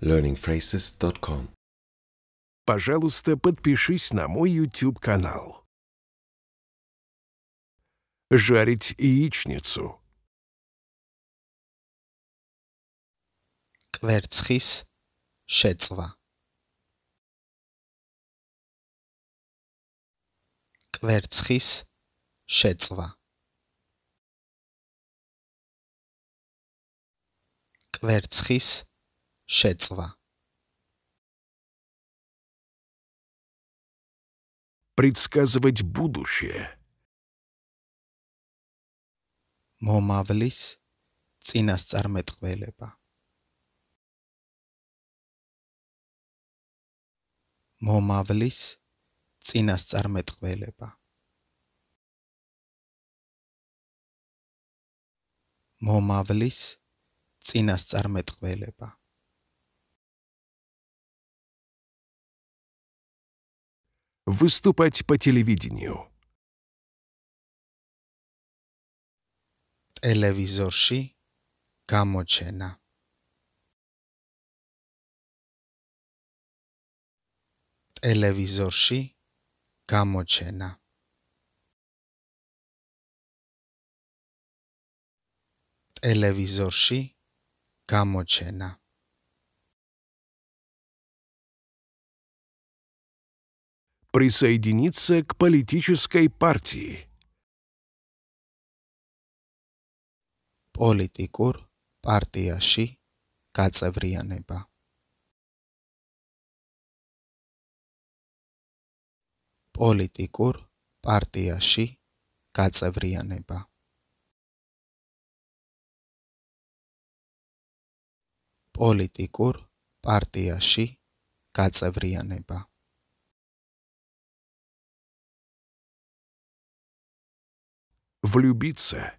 learningphrases.com. Пожалуйста, подпишись на мой YouTube-канал. Жарить яичницу. კვერცხის შეწვა კვერცხის შეწვა კვერცხის შეწვა Šecva. Предсказывать будущее. მომავლის წინასწარმეტყველება. მომავლის წინასწარმეტყველება. მომავლის წინასწარმეტყველება. выступать по телевидению. Телевизорში გამოჩენა ტელევიზორში გამოჩენა ტელევიზორში გამოჩენა присоединиться к политической партии. პოლიტიკურ პარტიაში გაწევრიანება. პოლიტიკურ პარტიაში გაწევრიანება. პოლიტიკურ პარტიაში გაწევრიანება. влюбиться.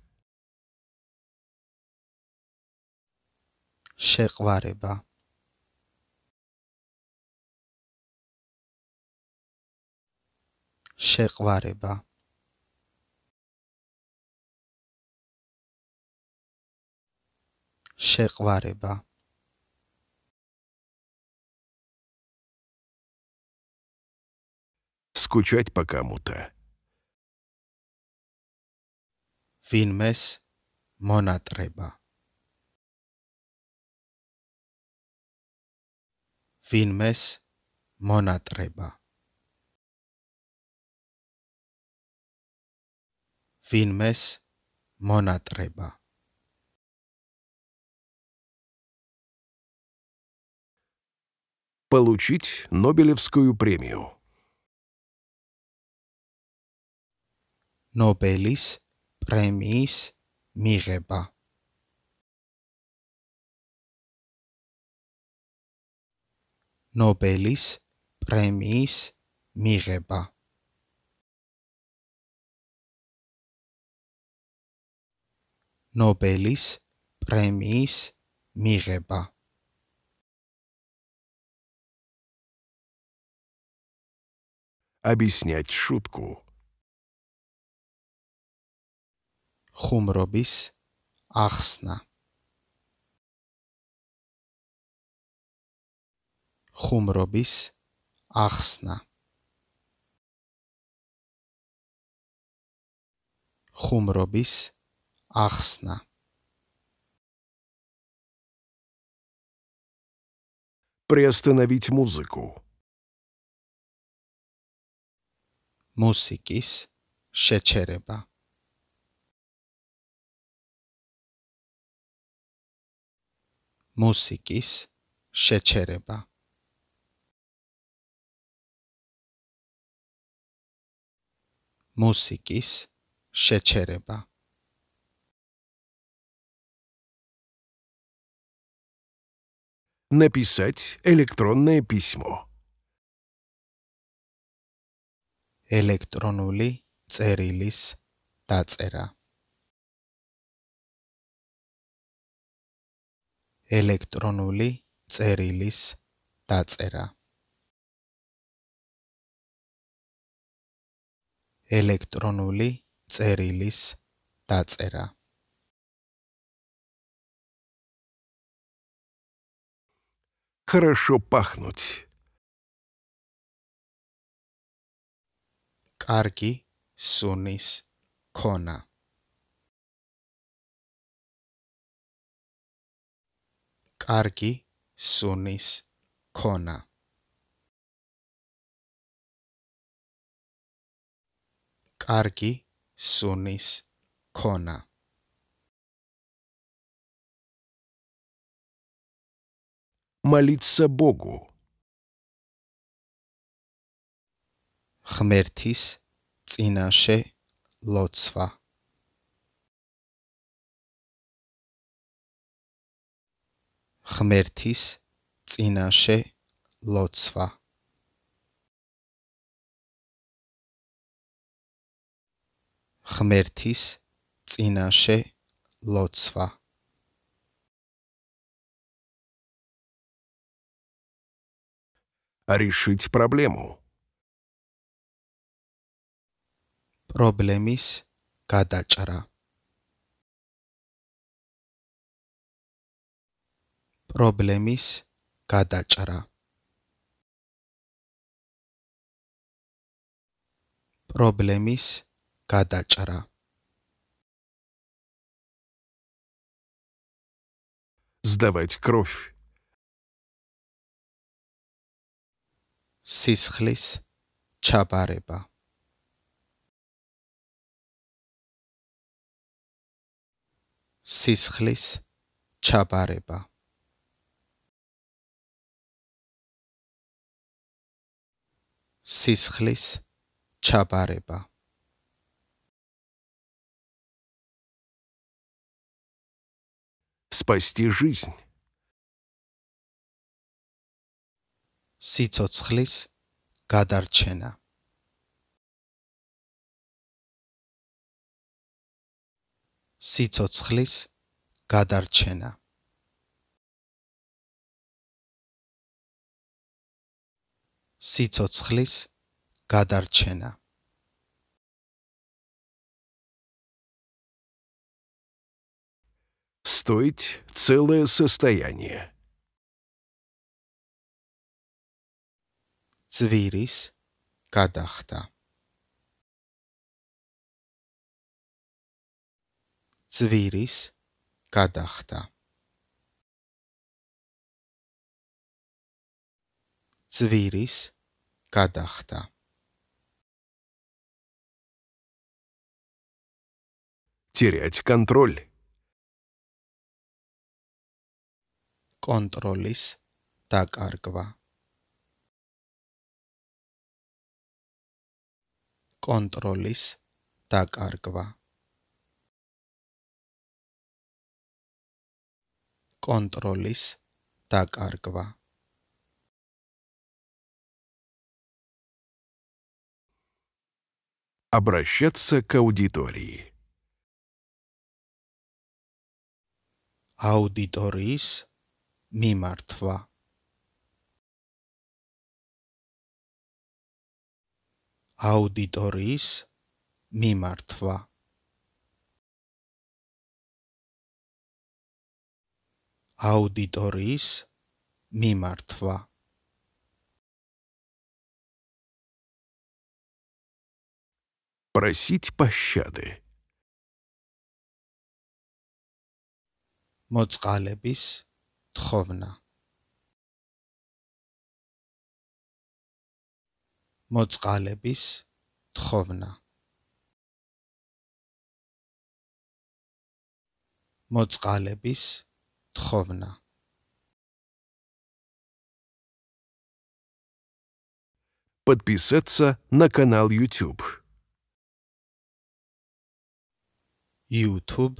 Шейх Вариба. Шейх Скучать по кому-то. filmes monatreba filmes monatreba filmes monatreba Получить Нобелевскую премию. Нобелис preemiis Mireba. Nobelis preemiis Mireba. Nobelis preemiis Mireba. Объяснять шутку. chumrobis achsna. Chumrobis achsna. Chumrobis achsna. Priestanoviť muziku. Musikis šečereba. მუსიკის შეჩერება მუსიკის შეჩერება написать электронное письмо электронული წერილის დაწერა ელექტრონული წერილის დაწერა ელექტრონული წერილის დაწერა хорошо пахнуть карги сунис кона კარგი სუნის ქონა კარგი სუნის ქონა молиться богу хмертис წინაშე ლოცვა ღმერთის წინაშე ლოცვა ღმერთის წინაშე ლოცვა решить проблему проблемис გადაჭრა პრობლემის გადაჭრა პრობლემის გადაჭრა сдавать кровь сисхлис чабареба сисхлис чабареба სისხლის ჩაბარება спасти жизнь сицоцхлис гадарчена сицоцхлис гадарчена სიцоცხლის გადარჩენა стоит целое состояние цвирис გადახდა цвирис გადახდა ძვირის გადახდა терять контроль კონტროლის დაკარგვა კონტროლის დაკარგვა კონტროლის დაკარგვა обращаться к аудитории. Аудиторис мимартва. Аудиторис мимартва. аудиторис мимартва просить пощады. მოწყალების თხოვნა მოწყალების თხოვნა მოწყალების თხოვნა подписаться на канал YouTube. YouTube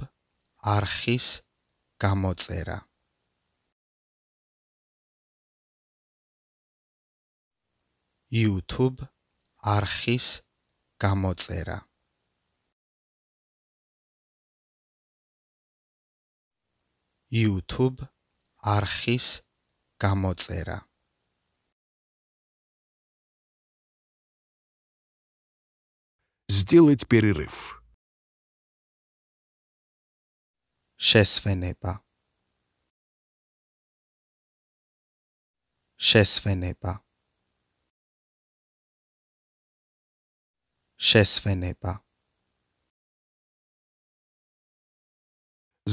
არხის გამოწერა YouTube არხის გამოწერა YouTube არხის გამოწერა сделать перерыв შესვენება შესვენება შესვენება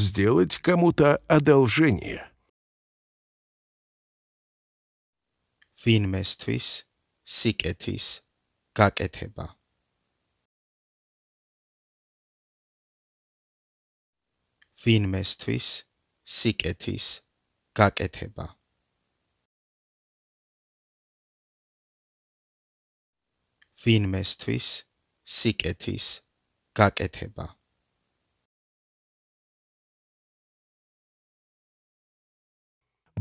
сделать кому-то одолжение ვინმესთვის სიკეთის გაკეთება ვინმესთვის სიკეთის გაკეთება ვინმესთვის სიკეთის გაკეთება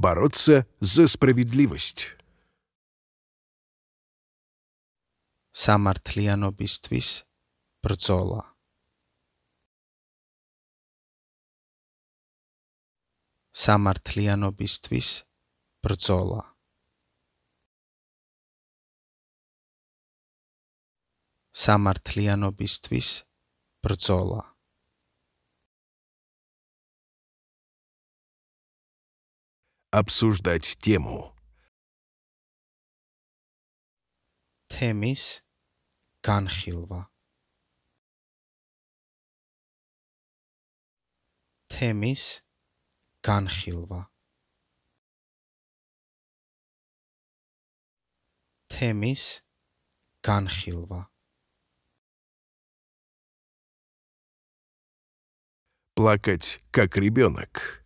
бороться за справедливость самართლიანობისთვის ბრძოლა სამართლიანობისთვის ბრძოლა სამართლიანობისთვის ბრძოლა обсуждать тему თემის განხილვა თემის განხილვა განხილვა Темис, განხილვა плакать как ребенок.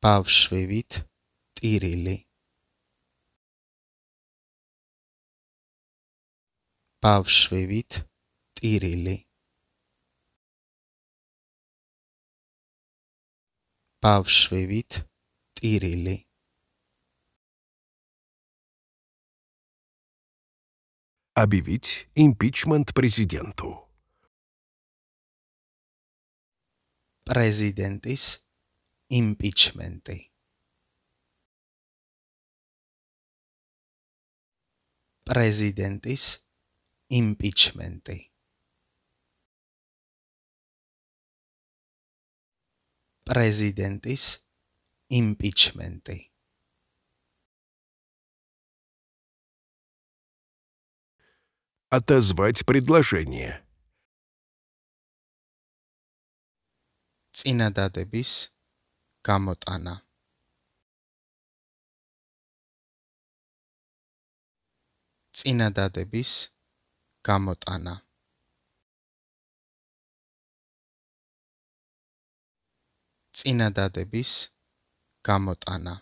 Павшвевит Тирили. Павшвевит Тирили. პავშვებით ტირილი Объявить импичмент президенту. პრეზიდენტის იმპიჩმენტი. პრეზიდენტის იმპიჩმენტი. პრეზიდენტის იმპიჩმენტი отозвать предложение წინადადების გამოტანა წინადადების გამოტანა წინადადების გამოტანა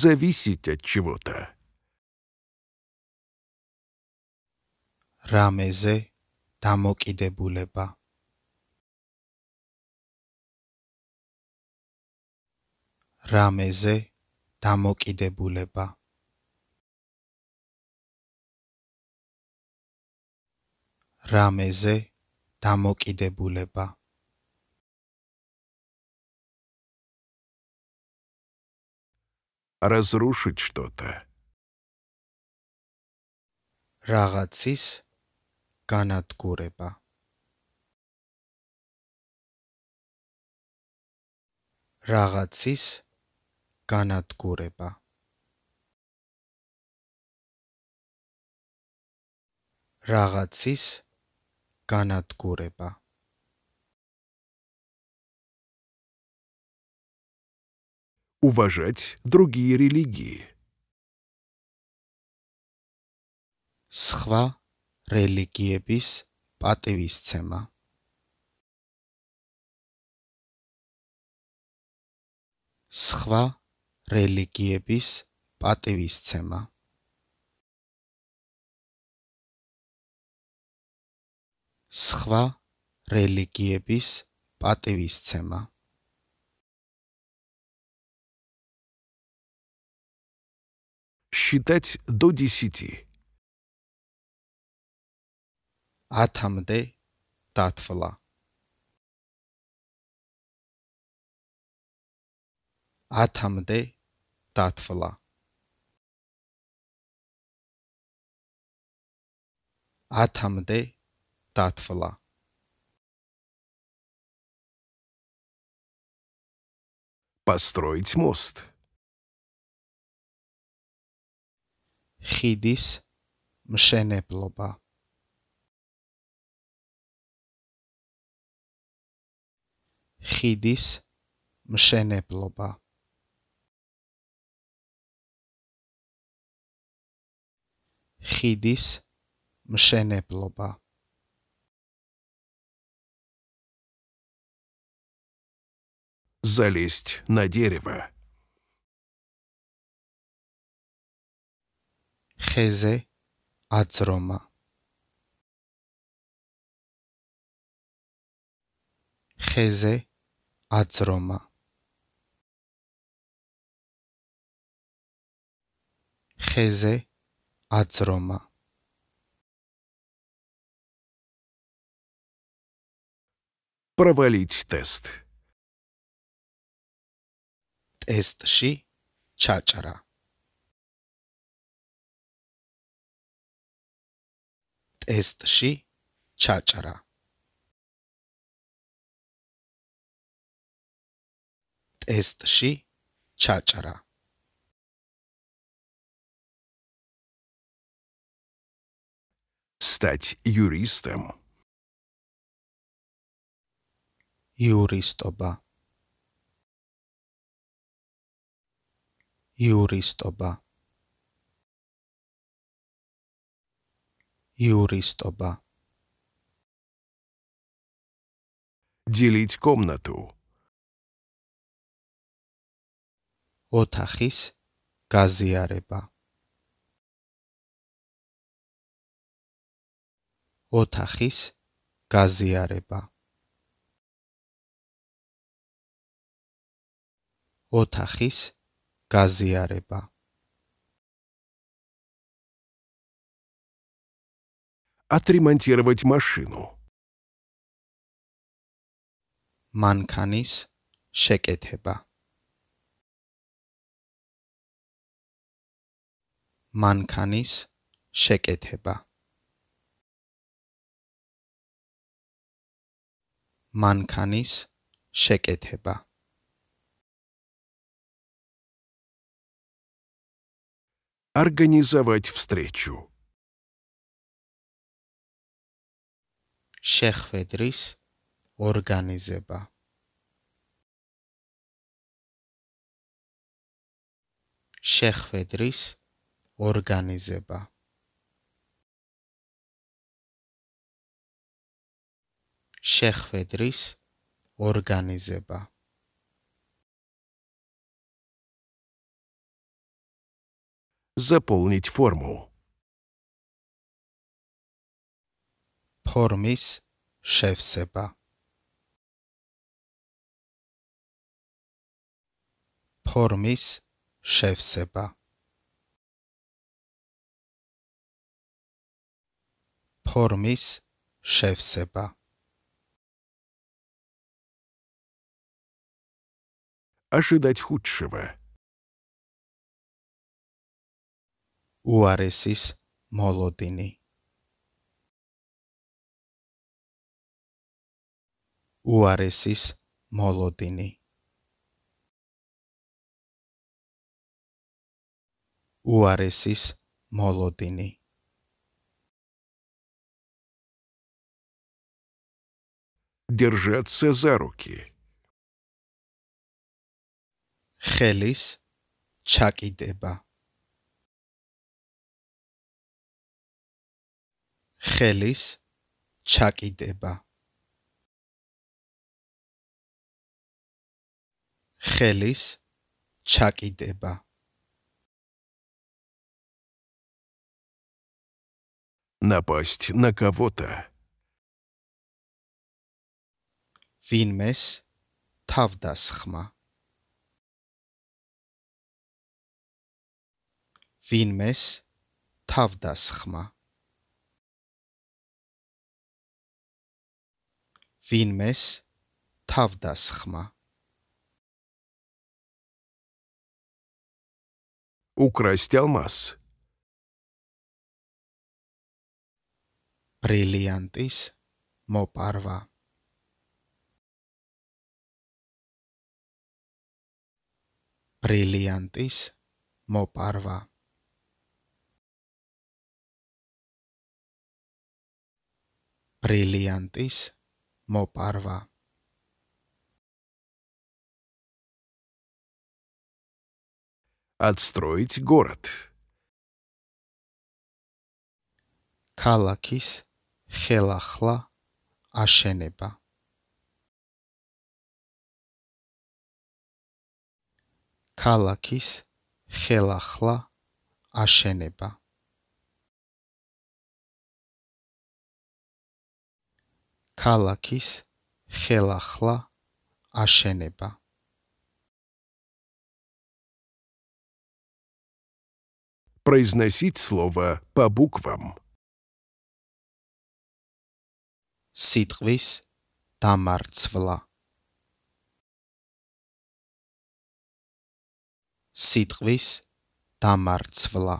зависит от чего-то рамезе дамокидебулеба рамезе дамокидебулеба რამეზე დამოკიდებულება разрушить что-то рагацис განადგურება рагацис განადგურება рагацис განადგურება. განადგურება уважать другие религии сва религиების პატივისცემა სხვა რელიგიების პატივისცემა სხვა რელიგიების პატივისცემა. считать до 10 атамде татфла атамде татфла атамде татвала. Построить мост. ხიდის მშენებლობა ხიდის მშენებლობა ხიდის მშენებლობა залезть на дерево. ხეზე აძრომა ხეზე აძრომა ხეზე აძრომა провалить тест ጤስጥ ሺ ቻጭራ ጤስጥ ሺ ቻጭራ ጤስጥ Стать юристом. Юристоба. იურისტობა იურისტობა делить комнату ოთახის გაზიარება ოთახის გაზიარება ოთახის გაზიარება отремонтировать машину манканис шекетеба манканис шекетеба манканис шекетеба организовать встречу. Шехведрис организება Шехведрис организება Шехведрис организება заполнить форму. ფორმის შევსება ფორმის შევსება ფორმის შევსება ожидать худшего უარესის მოლოდინი უარესის მოლოდინი უარესის მოლოდინი держаться за руки ხელის ჩაკიდება ხელის ჩაკიდება ხელის ჩაკიდება напасть на кого-то ვინმეს თავდასხმა ვინმეს თავდასხმა Βίνμες τ' αυδάσχμα. Πριλιαντής μο πάρβα. Πριλιαντής μο მოპარვა отстроить город калакис хелахла ашенеба калакис хелахла ашенеба ქალაქის ხელახლა აშენება. Произносить слово по буквам. სიტყვის დამარცვლა სიტყვის დამარცვლა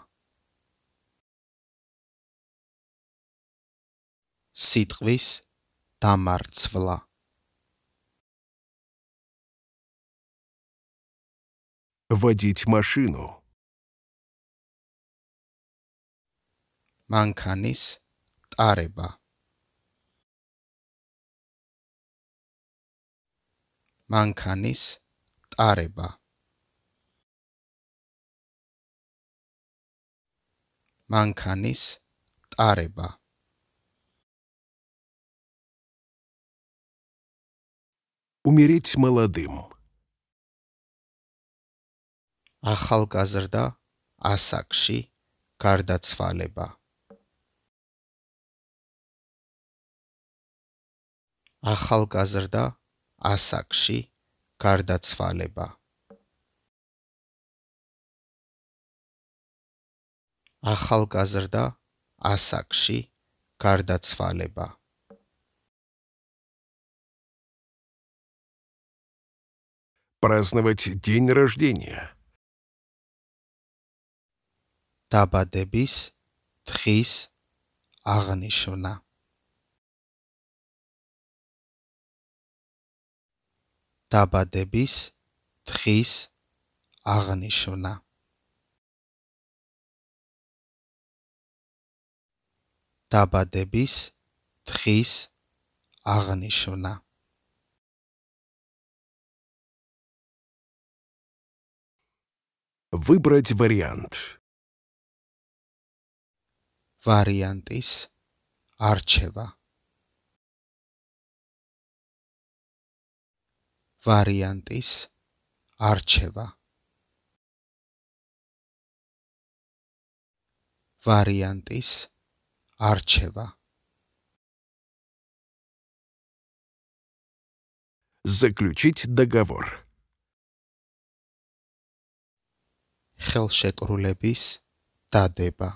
სიტყვის დამარცვლა водить машину манканис тареба манканис тареба манканис тареба умереть молодым. ახალგაზრდა ასაკში გარდაცვალება ახალგაზრდა ასაკში გარდაცვალება ახალგაზრდა ასაკში გარდაცვალება праздновать день рождения. დაბადების დღის აღნიშვნა დაბადების დღის აღნიშვნა დაბადების დღის აღნიშვნა Выбрать вариант. ვარიანტის არჩევა ვარიანტის არჩევა ვარიანტის არჩევა заключить договор ხელშეკრულების დადება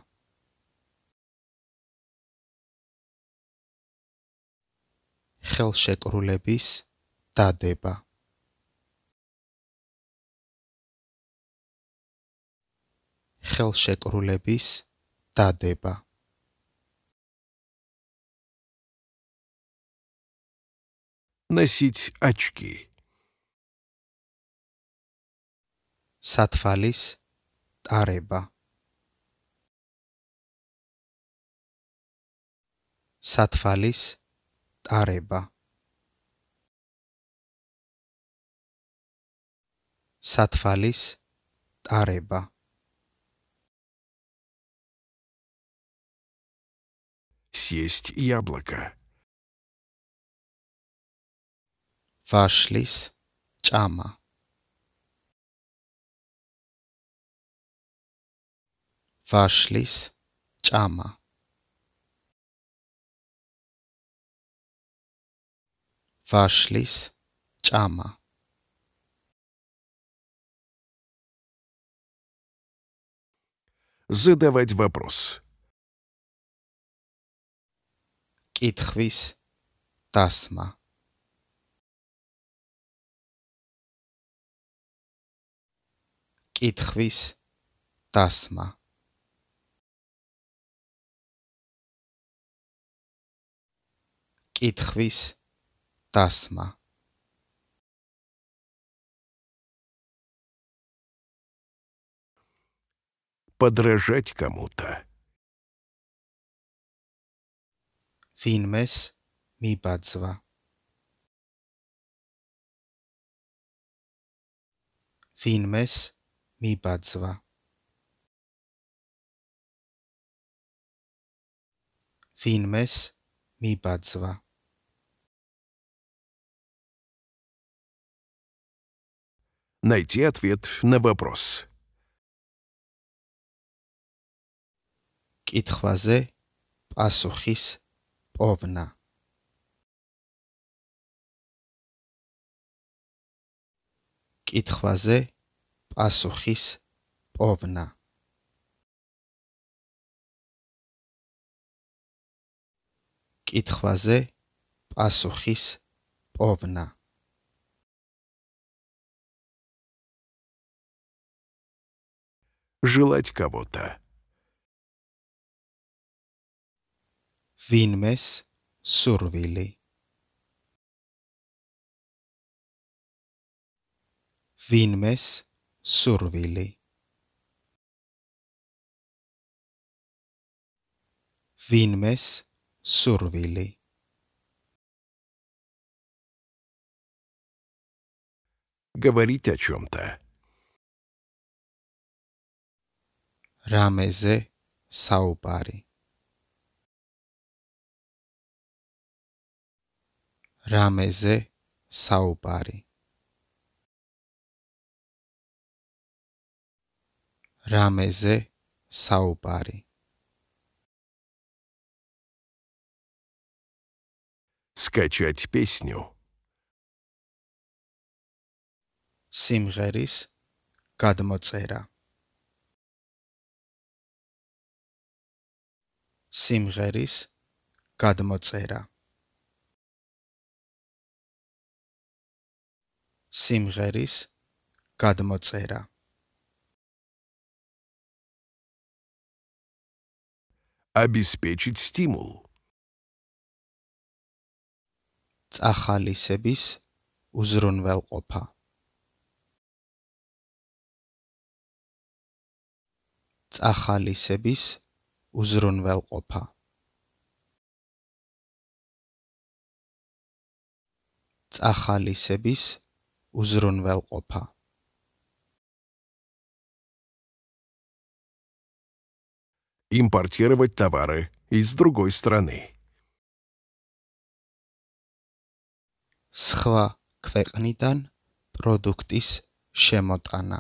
ხელშეკრულების დადება ხელშეკრულების დადება носить очки сатфалис ტარება სათვალის ტარება სათვალის ტარება съесть яблоко ვაშლის ჭამა ቫሽሊስ ጫማ ቫሽሊስ ጫማ Задавать вопрос. კითხვის დასმა კითხვის დასმა კითხვის დასმა подражать кому-то. ვინმეს მიბაძვა ვინმეს მიბაძვა ვინმეს მიბაძვა найти ответ на вопрос. კითხვაზე პასუხის პოვნა კითხვაზე პასუხის პოვნა კითხვაზე პასუხის პოვნა желать кого-то. Filmes survili. Filmes survili. Filmes survili. Говорить о чем-то. რამეზე საუბარი რამეზე საუბარი რამეზე საუბარი скачать песню სიმღერის გადმოწერა სიმღერის გადმოწერა სიმღერის გადმოწერა обеспечить стимул цахалисების უზრუნველყოფა цахалисების უზრუნველყოფა. წახალისების უზრუნველყოფა. импортировать товары из другой страны. სხვა ქვეყნიდან პროდუქტის შემოტანა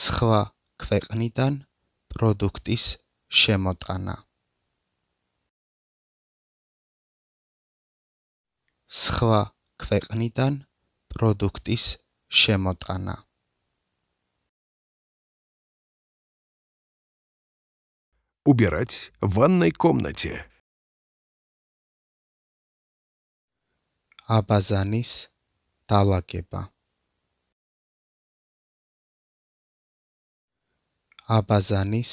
სხვა ქვეყნიდან პროდუქტის შემოტანა სხვა ქვეყნიდან პროდუქტის შემოტანა убирать в ванной комнате აბაზანის დალაგება აბაზანის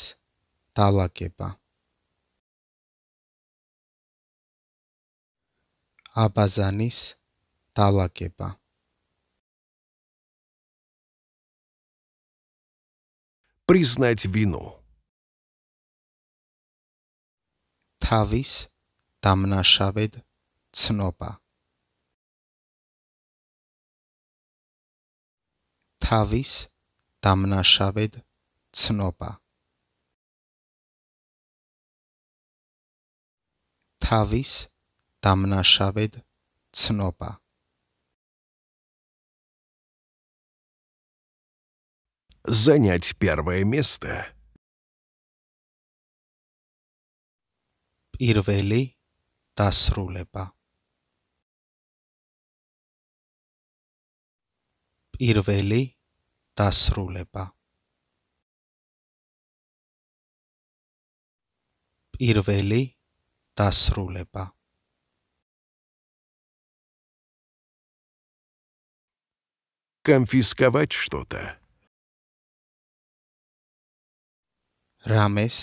დალაგება აბაზანის დალაგება признать вину თავის დამნაშავედ ცნობა თავის დამნაშავედ ცნობა. თავის დამნაშავედ ცნობა. Занять первое место. პირველი დასრულება პირველი დასრულება პირველი დასრულება конфисковать что-то рамес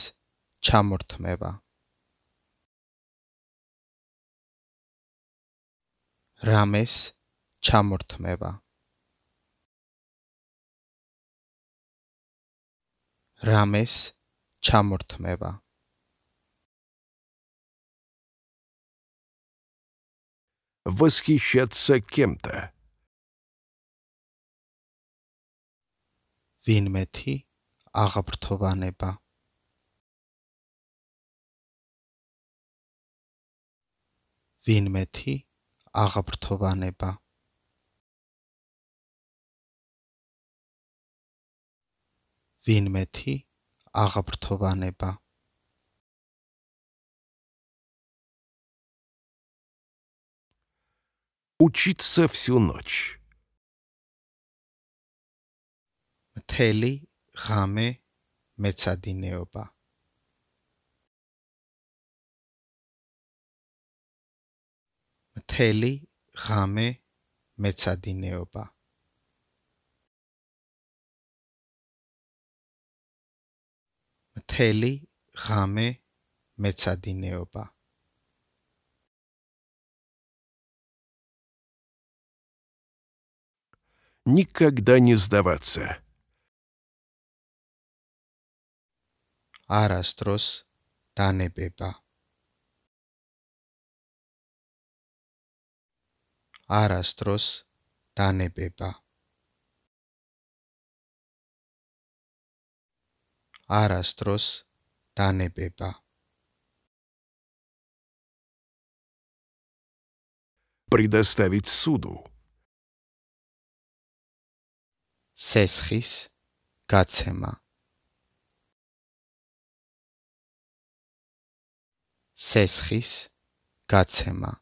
ჩამორთმევა рамес ჩამორთმევა рамес ჩამორთმევა восхищаться кем-то. винметти агабртованеба винметти агабртованеба винметти агабртованеба учиться всю ночь. მთელი ღამე მეცადინეობა. მთელი ღამე მეცადინეობა. მთელი ღამე მეცადინეობა. никогда не сдаваться. Арастрос დანებება არასდროს დანებება არასდროს დანებება предоставить суду სესხის გაცემა სესხის გაცემა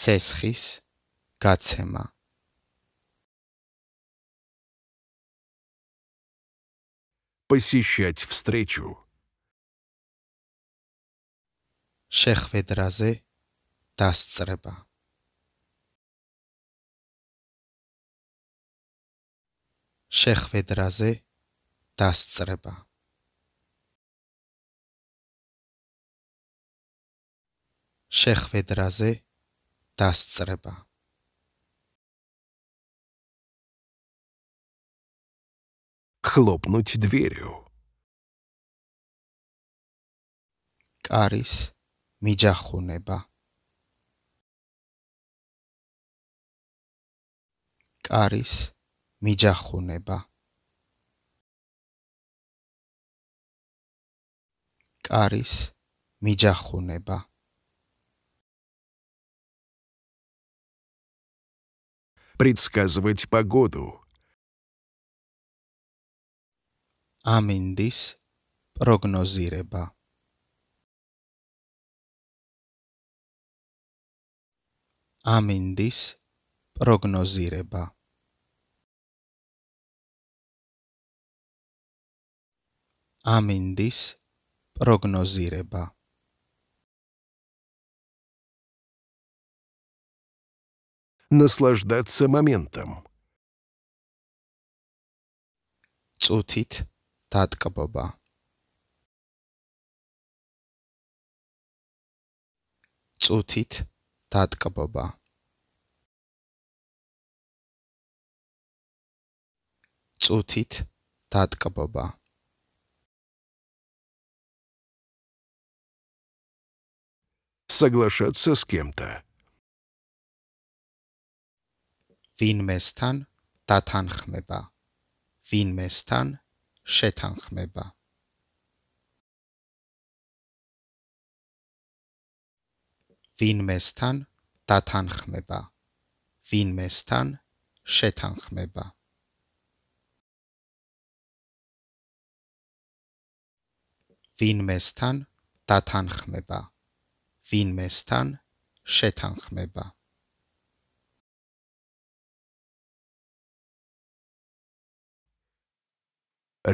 სესხის გაცემა посещать встречу шехведразе დასწრება შეხვედრაზე დასწრება შეხვედრაზე დასწრება хлопнуть дверью карис миджахунеба карис მიჯახუნება კარის მიჯახუნება предсказывать погоду амендис прогнозиреба амендис прогнозиреба amindis prognozirebā. Наслаждаться моментом. Цутит таткабаба. Цутит таткабаба. Цутит таткабаба. соглашаться с кем-то. Винместан датанхмеба. Винместан шетанхмеба. Винместан датанхмеба. Винместан шетанхмеба. ვინმესთან დათანხმება ვინმესთან შეთანხმება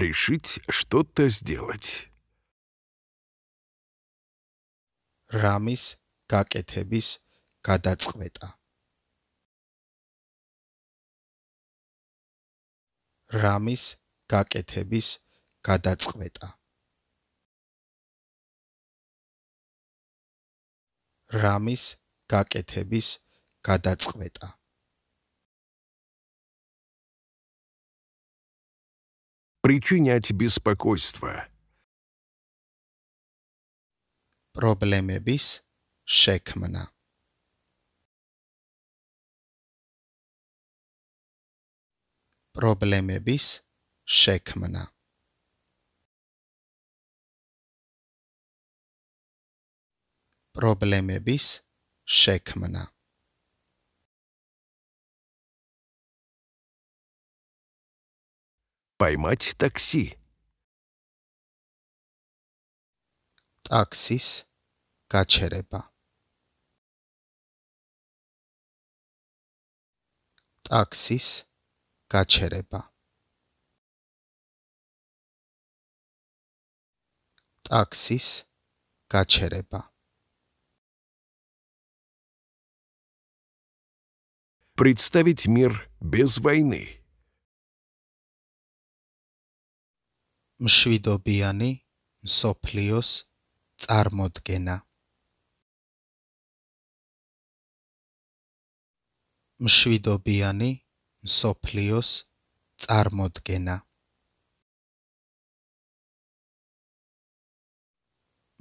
решить что-то сделать рамис гакетების გადაწყვეტა рамис гакетების გადაწყვეტა რამის გაკეთების გადაწყვეტა. причинять беспокойство проблемების შექმნა проблемების შექმნა პრობლემების შექმნა поймать такси таксис გაჩერება таксис გაჩერება таксис გაჩერება представить мир без войны. Мшвидобиани Мсоплиос Цармодгена Мшвидобиани Мсоплиос Цармодгена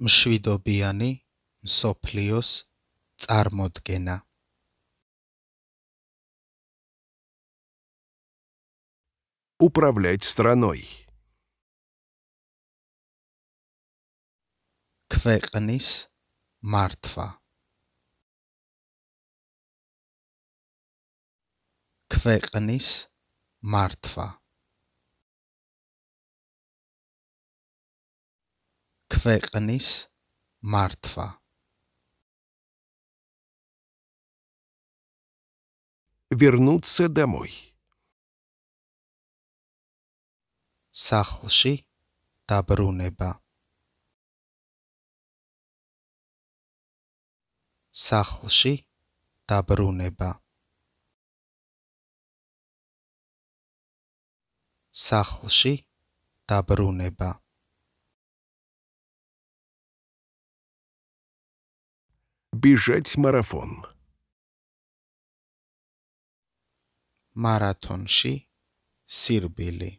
მშვიდობიანი მსოფლიოს წარმოდგენა управлять страной. ქვეყნის მართვა ქვეყნის მართვა ქვეყნის მართვა вернуться домой სახლში დაბრუნება სახლში დაბრუნება სახლში დაბრუნება бежать марафон марафонში სირბილი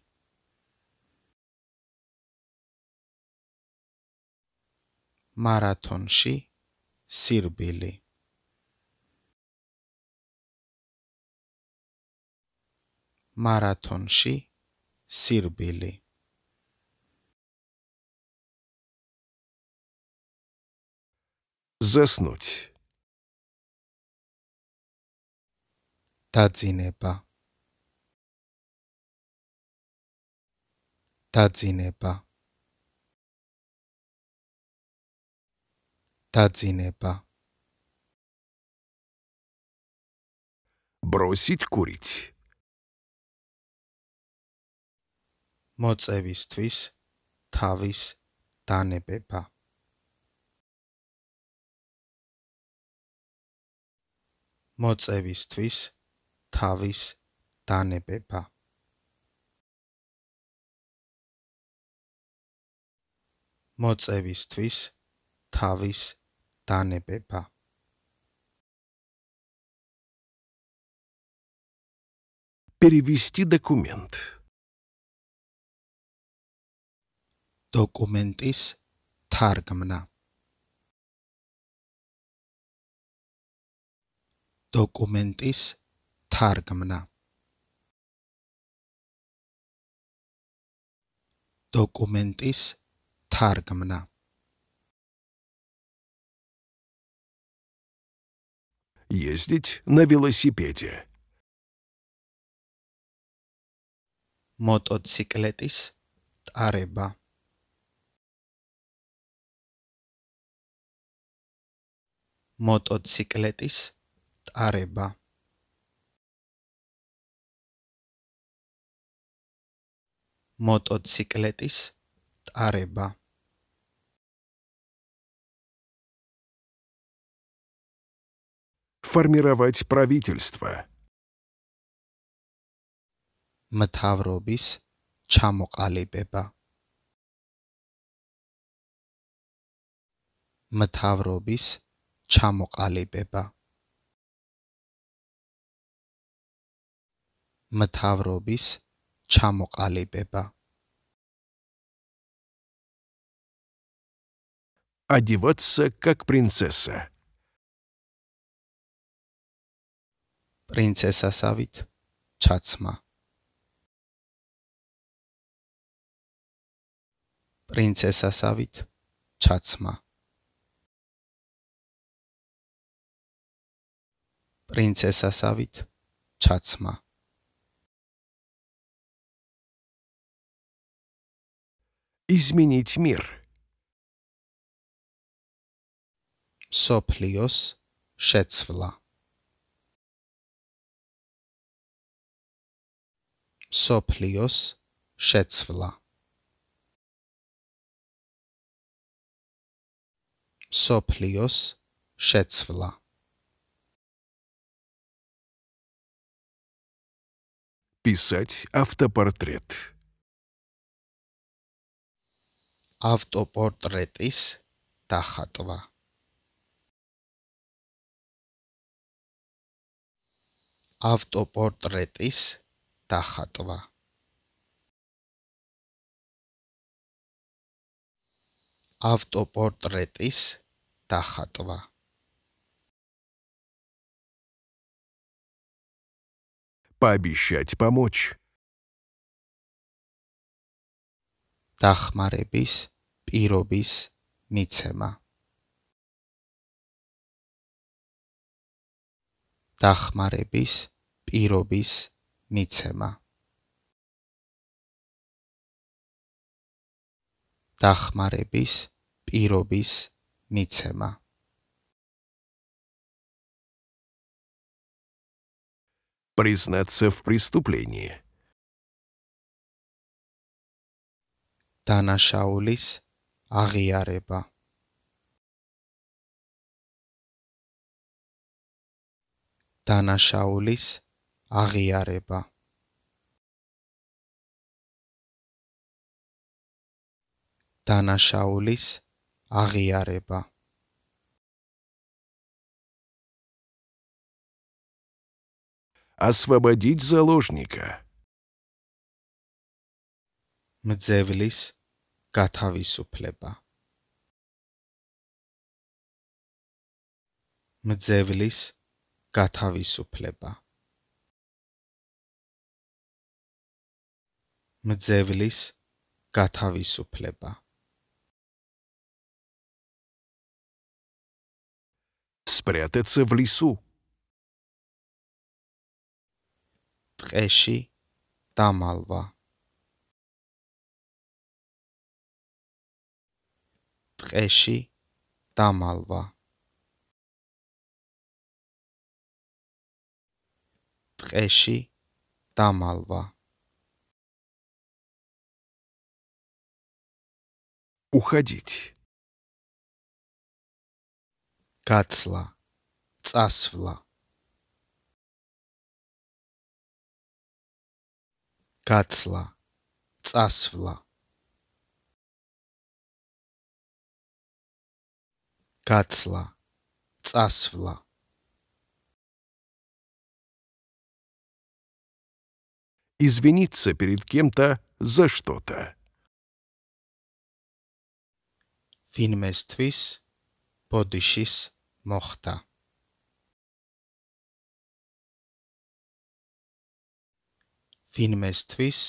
მარათონში სირბილი მარათონში სირბილი заснуть тацинеба тацинеба დაძინება бросить курить მოწევისთვის თავის დანებება მოწევისთვის თავის დანებება მოწევისთვის თავის დანებება tane pepa перевести документ. დოკუმენტის თარგმნა. დოკუმენტის თარგმნა. დოკუმენტის თარგმნა. ездить на велосипеде. მოტოციკლეტის ტარება მოტოციკლეტის ტარება მოტოციკლეტის ტარება формировать правительство. მთავრობის ჩამოყალიბება მთავრობის ჩამოყალიბება მთავრობის ჩამოყალიბება одеваться как принцесса პრინცესასავით ჩაცმა პრინცესასავით ჩაცმა პრინცესასავით ჩაცმა изменить мир соплиос шецвла სოფლიოს შეცვლა სოფლიოს შეცვლა писать автопортрет ავტოპორტრეტის დახატვა ავტოპორტრეტის დახატვა ავტოპორტრეტის დახატვა пообещать помочь დახმარების პირობის მიცემა დახმარების პირობის მიცემა დახმარების პირობის მიცემა признаться в преступлении танашаулис агиареба танашаулис აღიარება დანაშაულის აღიარება освободить заложника мцевлис გათავისუფლება მძევლის გათავისუფლება მძევლის გათავისუფლება спрятаться в лесу треши дамалва треши дамалва треши дамалва уходить. Кацла. Цасвла. Кацла. Цасвла. Кацла. Цасвла. Извиниться перед кем-то за что-то. filmestvis Podishis მოხდა. ფილმესთვის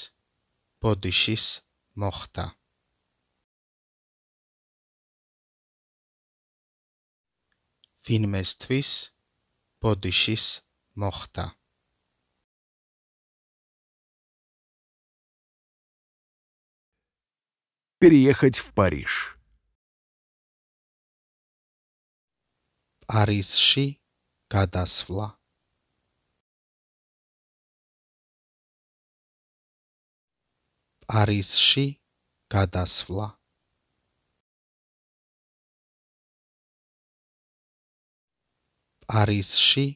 ბოდიშის მოხდა. ფილმესთვის ბოდიშის მოხდა. Переехать в Париж. არის ში გადასვლა პარიზში გადასვლა პარიზში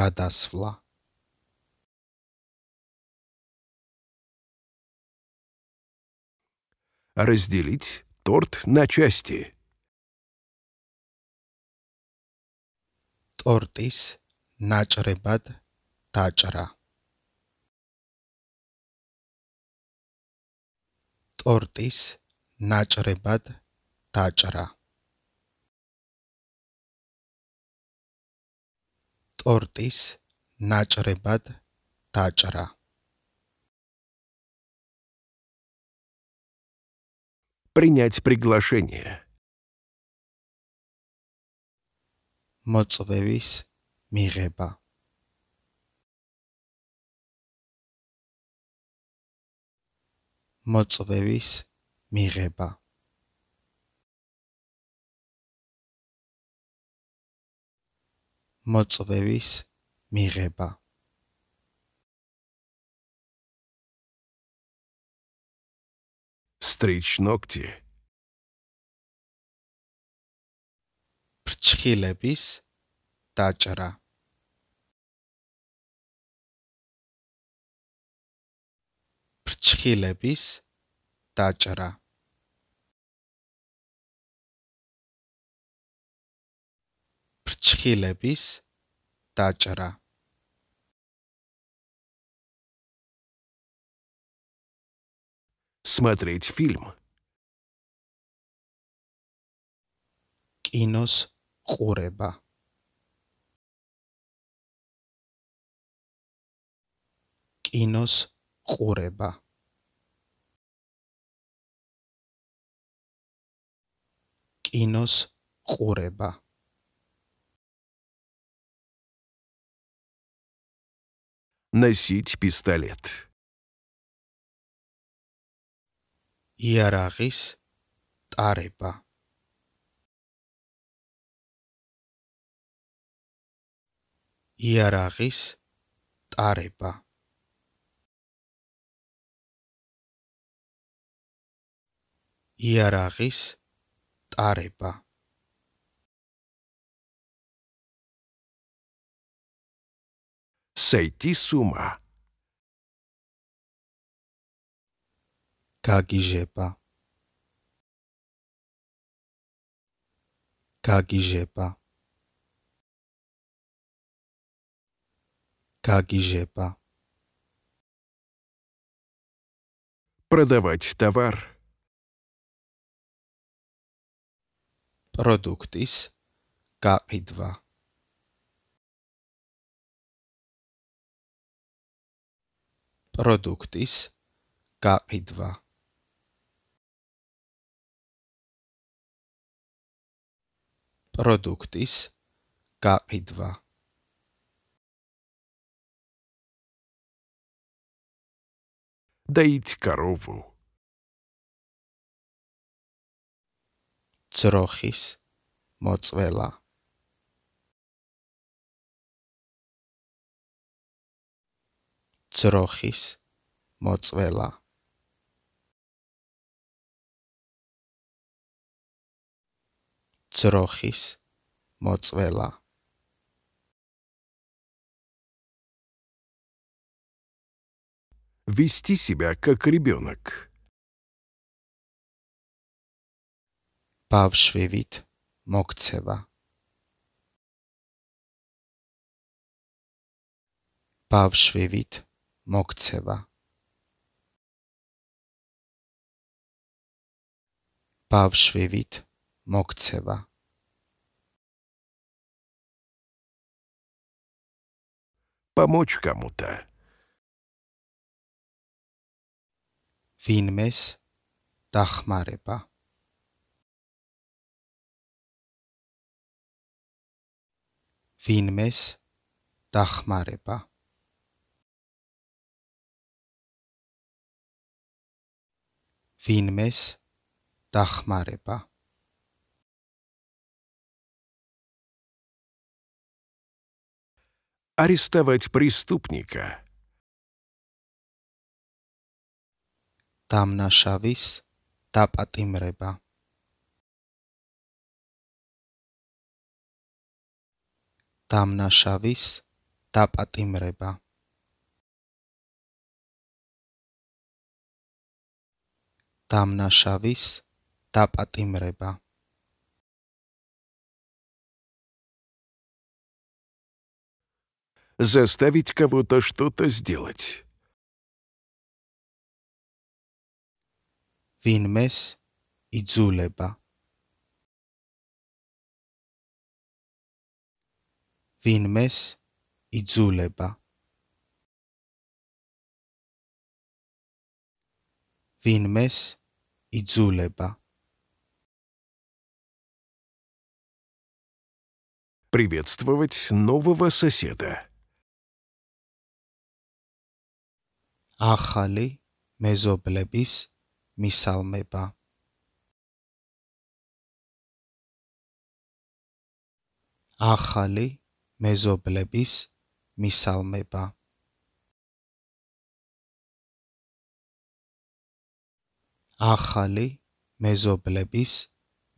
გადასვლა разделить торт на части ტორტის ნაჭრებად დაჭრა. ტორტის ნაჭრებად დაჭრა. ტორტის ნაჭრებად დაჭრა. принять приглашение. მოწვევის მიღება მოწვევის მიღება მოწვევის მიღება стричь ногти ხილების დაჭრა ხილების დაჭრა ხილების დაჭრა смотреть фильм кинос ყურება კინოს ყურება კინოს ყურება носить пистолет იარაღის ტარება იარაღის ტარება იარაღის ტარება сойти с ума кагижепа кагижепа Кагижепа. Продавать товар. Продуктис. Кагидва. Продуктис. Кагидва. Продуктис. Кагидва. доить корову. Црохис моцвела. Црохис моцвела. Црохис моцвела. вести себя как ребенок. Павшви вид Мокцева Павшви вид Мокцева Павшви вид Мокцева Помочь кому-то ვინმეს დახმარება ვინმეს დახმარება ვინმეს დახმარება арестовать преступника დამნაშავის დაპატიმრება დამნაშავის დაპატიმრება დამნაშავის დაპატიმრება заставить кого-то что-то сделать ვინმეს იძულება ვინმეს იძულება ვინმეს იძულება Приветствовать нового соседа. ახალი მეზობლების მისალმება ახალი მეზობლების მისალმება ახალი მეზობლების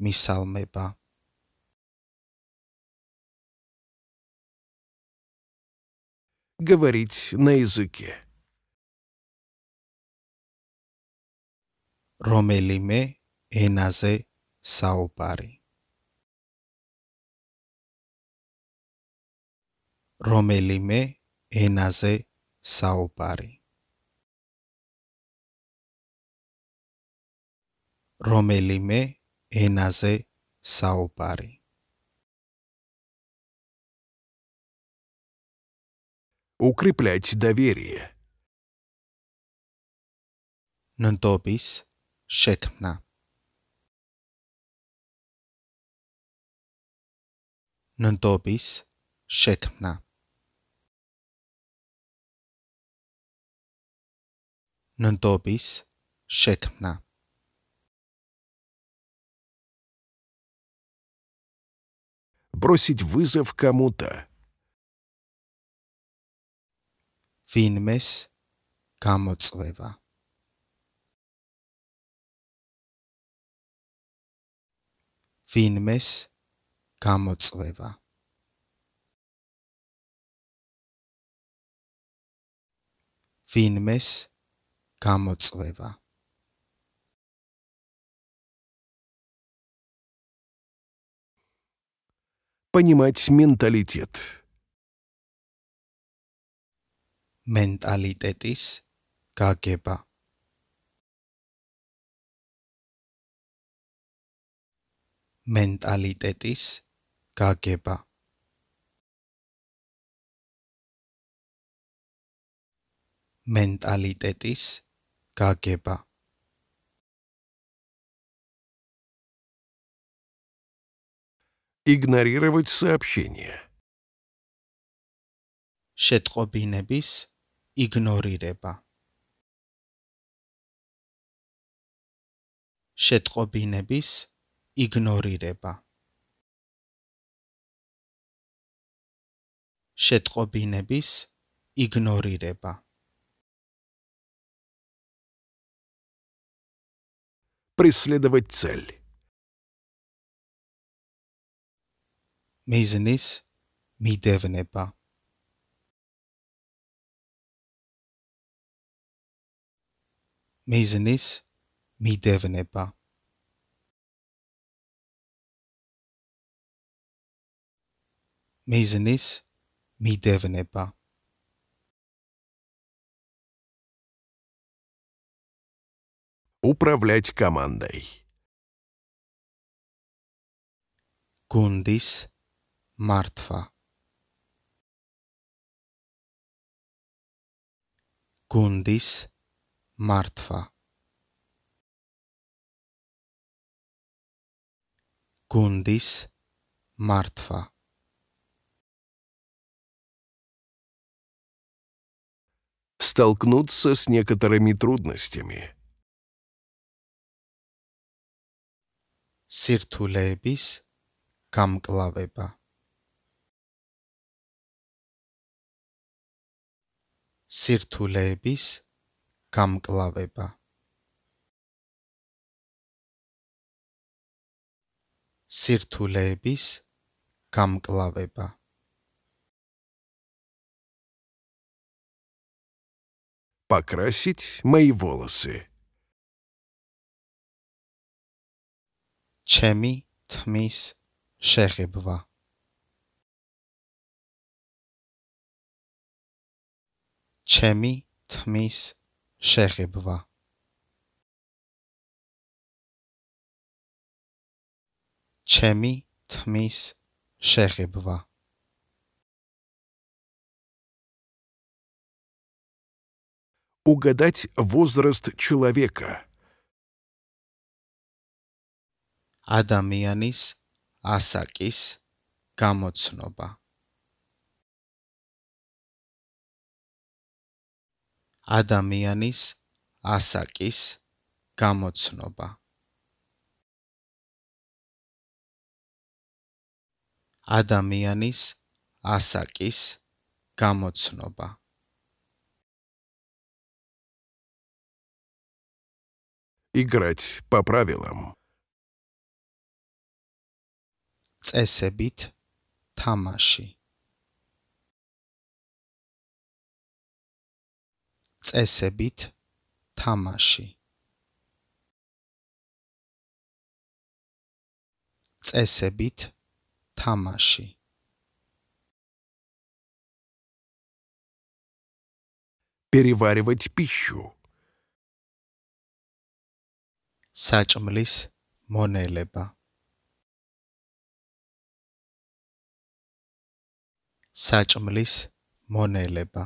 მისალმება говорить на языке Romelime me enaze saopari. რომელიმე ენაზე საუბარი. რომელიმე ენაზე საუბარი. Укреплять доверие. Нтопис șecna. Nëntopis, shekna. Nëntopis, shekna. Бросить вызов кому-то. Финмес, камоцлева. ვინმეს გამოწვევა ვინმეს გამოწვევა понимать менталитет менталитетის გაგება მენტალიტეტის გაგება მენტალიტეტის გაგება игнорировать сообщение. შეტყობინების игнорирება. შეტყობინების იგნორირება შეტყობინების იგნორირება преследовать цель мизнис мидевнеба мизнис мидевнеба მიზნის მიდევნება Управлять командой. Гундис мартва. Гундис мартва. Гундис мартва. столкнуться с некоторыми трудностями. სირთულეების გამკლავება სირთულეების გამკლავება სირთულეების გამკლავება покрасить мои волосы. ჩემი თმის შეღებვა ჩემი თმის შეღებვა ჩემი თმის შეღებვა угадать возраст человека. ადამიანის ასაკის გამოცნობა ადამიანის ასაკის გამოცნობა ადამიანის ასაკის გამოცნობა играть по правилам. წესებით თამაში წესებით თამაში წესებით თამაში переваривать пищу საჭმლის მონელება საჭმლის მონელება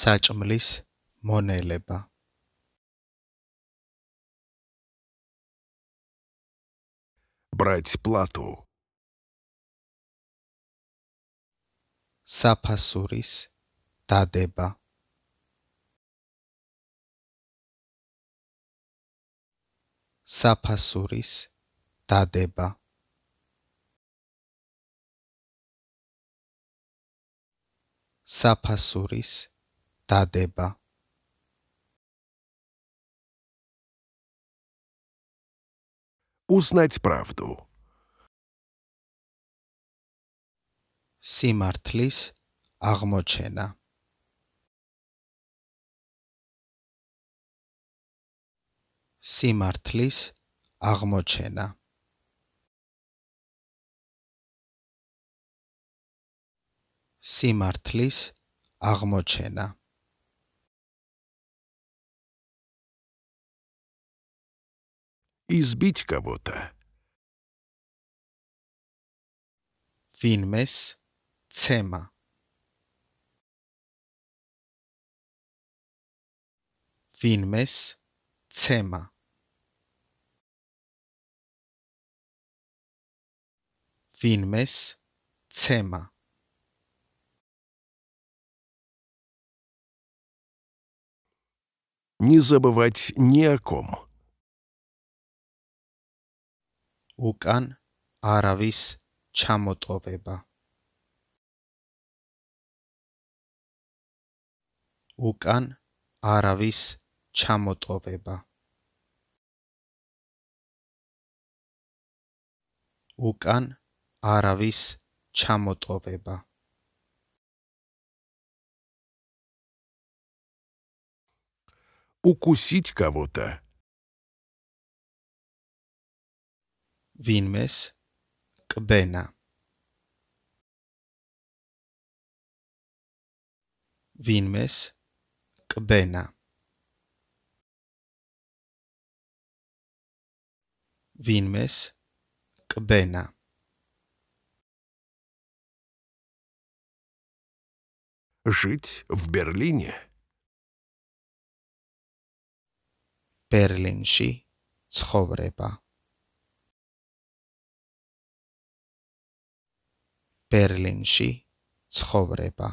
საჭმლის მონელება брать плату საფასურის დადება საფასურის დადება საფასურის დადება Узнать правду. Симартлис агмочена. სიმართლის აღმოჩენა სიმართლის აღმოჩენა избить кого-то финмес цема финмес цема ვინმეს ცემა Не забывать ни о ком. Укан аравис чамотовеба. Укан аравис чамотовеба. Укан аравис чамотовеба. არავის ჩამოტოვება. Укусить кого-то. ვინმეს კბენა. ვინმეს კბენა. ვინმეს კბენა. жить в Берлине. Berlinში ცხოვრება. ბერლინში ცხოვრება.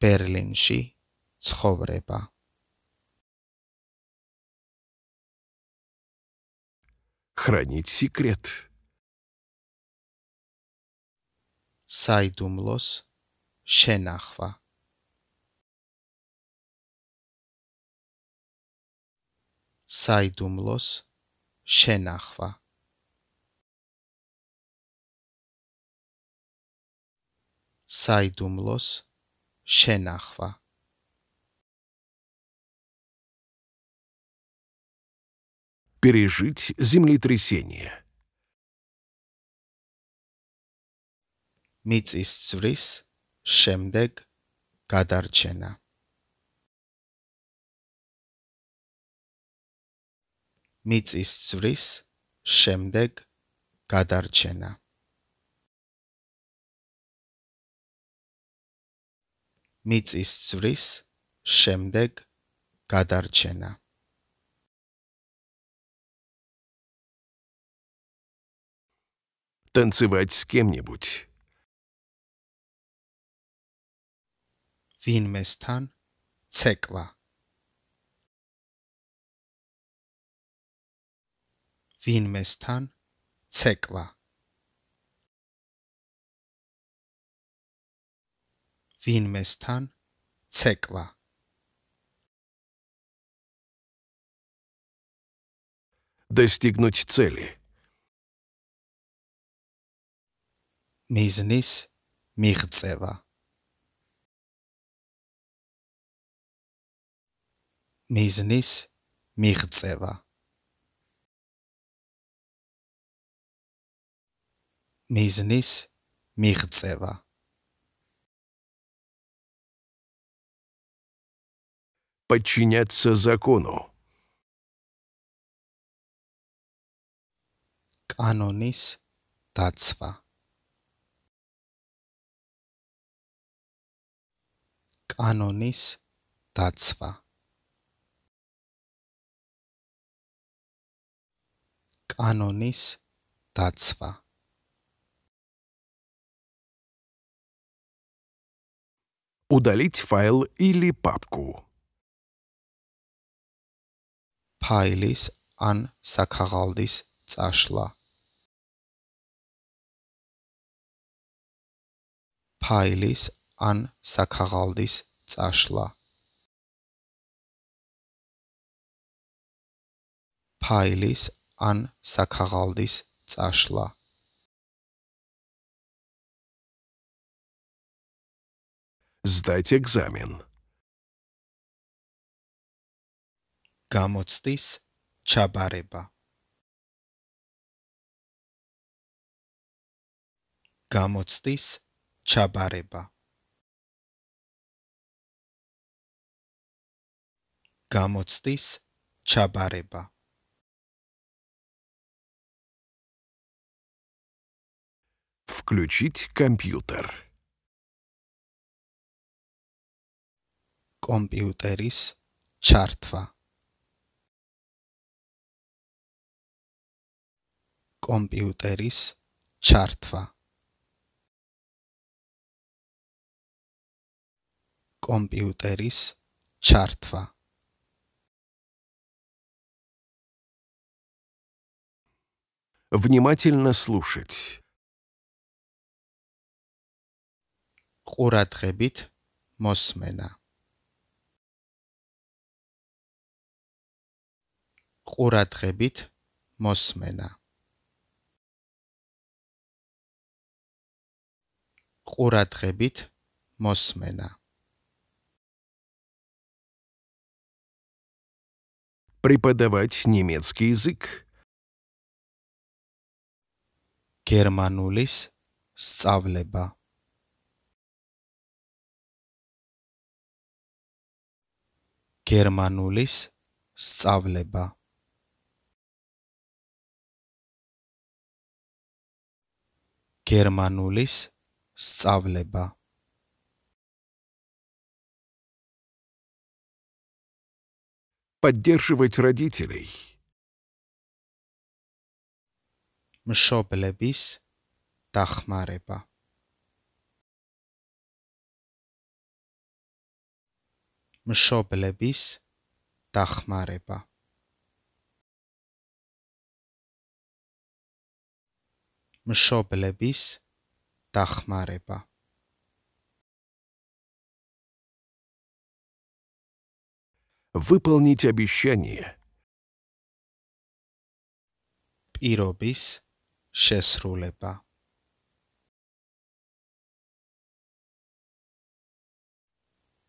ბერლინში ცხოვრება. Хранить секрет. საიდუმლოს შენახვა. საიდუმლოს შენახვა. საიდუმლოს შენახვა. Пережить землетрясение. მიწისძვრის შემდეგ გადარჩენა მიწისძვრის შემდეგ გადარჩენა მიწისძვრის შემდეგ გადარჩენა танцевать с кем-нибудь ვინმესთან ცეკვა ვინმესთან ცეკვა ვინმესთან ცეკვა достигнуть цели მიზნის მიღწევა მიზნის მიღწევა მიზნის მიღწევა подчиняться закону. კანონის დაცვა კანონის დაცვა კანონის დაცვა удалить файл или папку файлис ан сакхагалдис цашла файлис ан сакхагалдис цашла файлис ან საქაღალდის წაშლა. Сдайте экзамен. გამოცდის ჩაბარება. გამოცდის ჩაბარება. გამოცდის ჩაბარება. Включить компьютер. Компьютерис чартва. Компьютерис чартва. Компьютерис чартва. Внимательно слушать. ყურადღებით მოსმენა ყურადღებით მოსმენა ყურადღებით მოსმენა преподавать немецкий язык германулис სწავლება გერმანულის სწავლება გერმანულის სწავლება поддерживать родителей მშობლების დახმარება მშობლების დახმარება მშობლების დახმარება выполнить обещание пиробис шесрулеба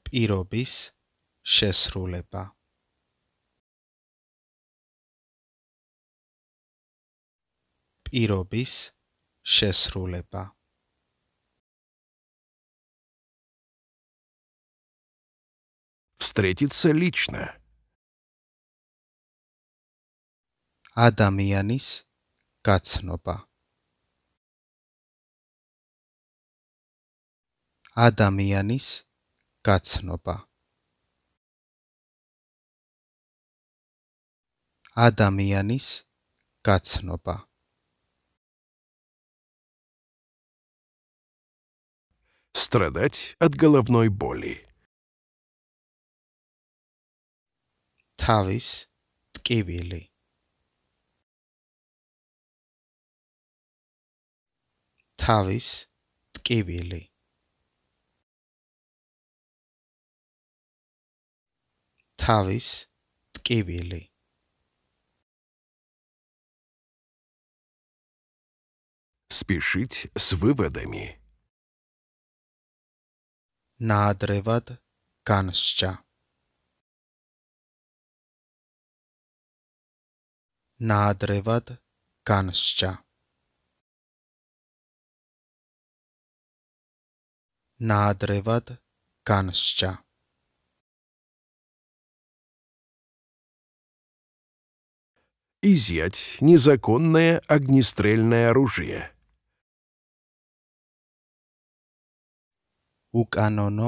пиробис შესრულება პირობის შესრულება встретиться лично ადამიანის გაცნობა ადამიანის გაცნობა ადამიანის გაცნობა страдать от головной боли თავის ტკივილი თავის ტკივილი თავის ტკივილი спешить с выводами. Надрыват канща. Надрыват канща. Надрыват канща. изъять незаконное огнестрельное оружие. უკანონო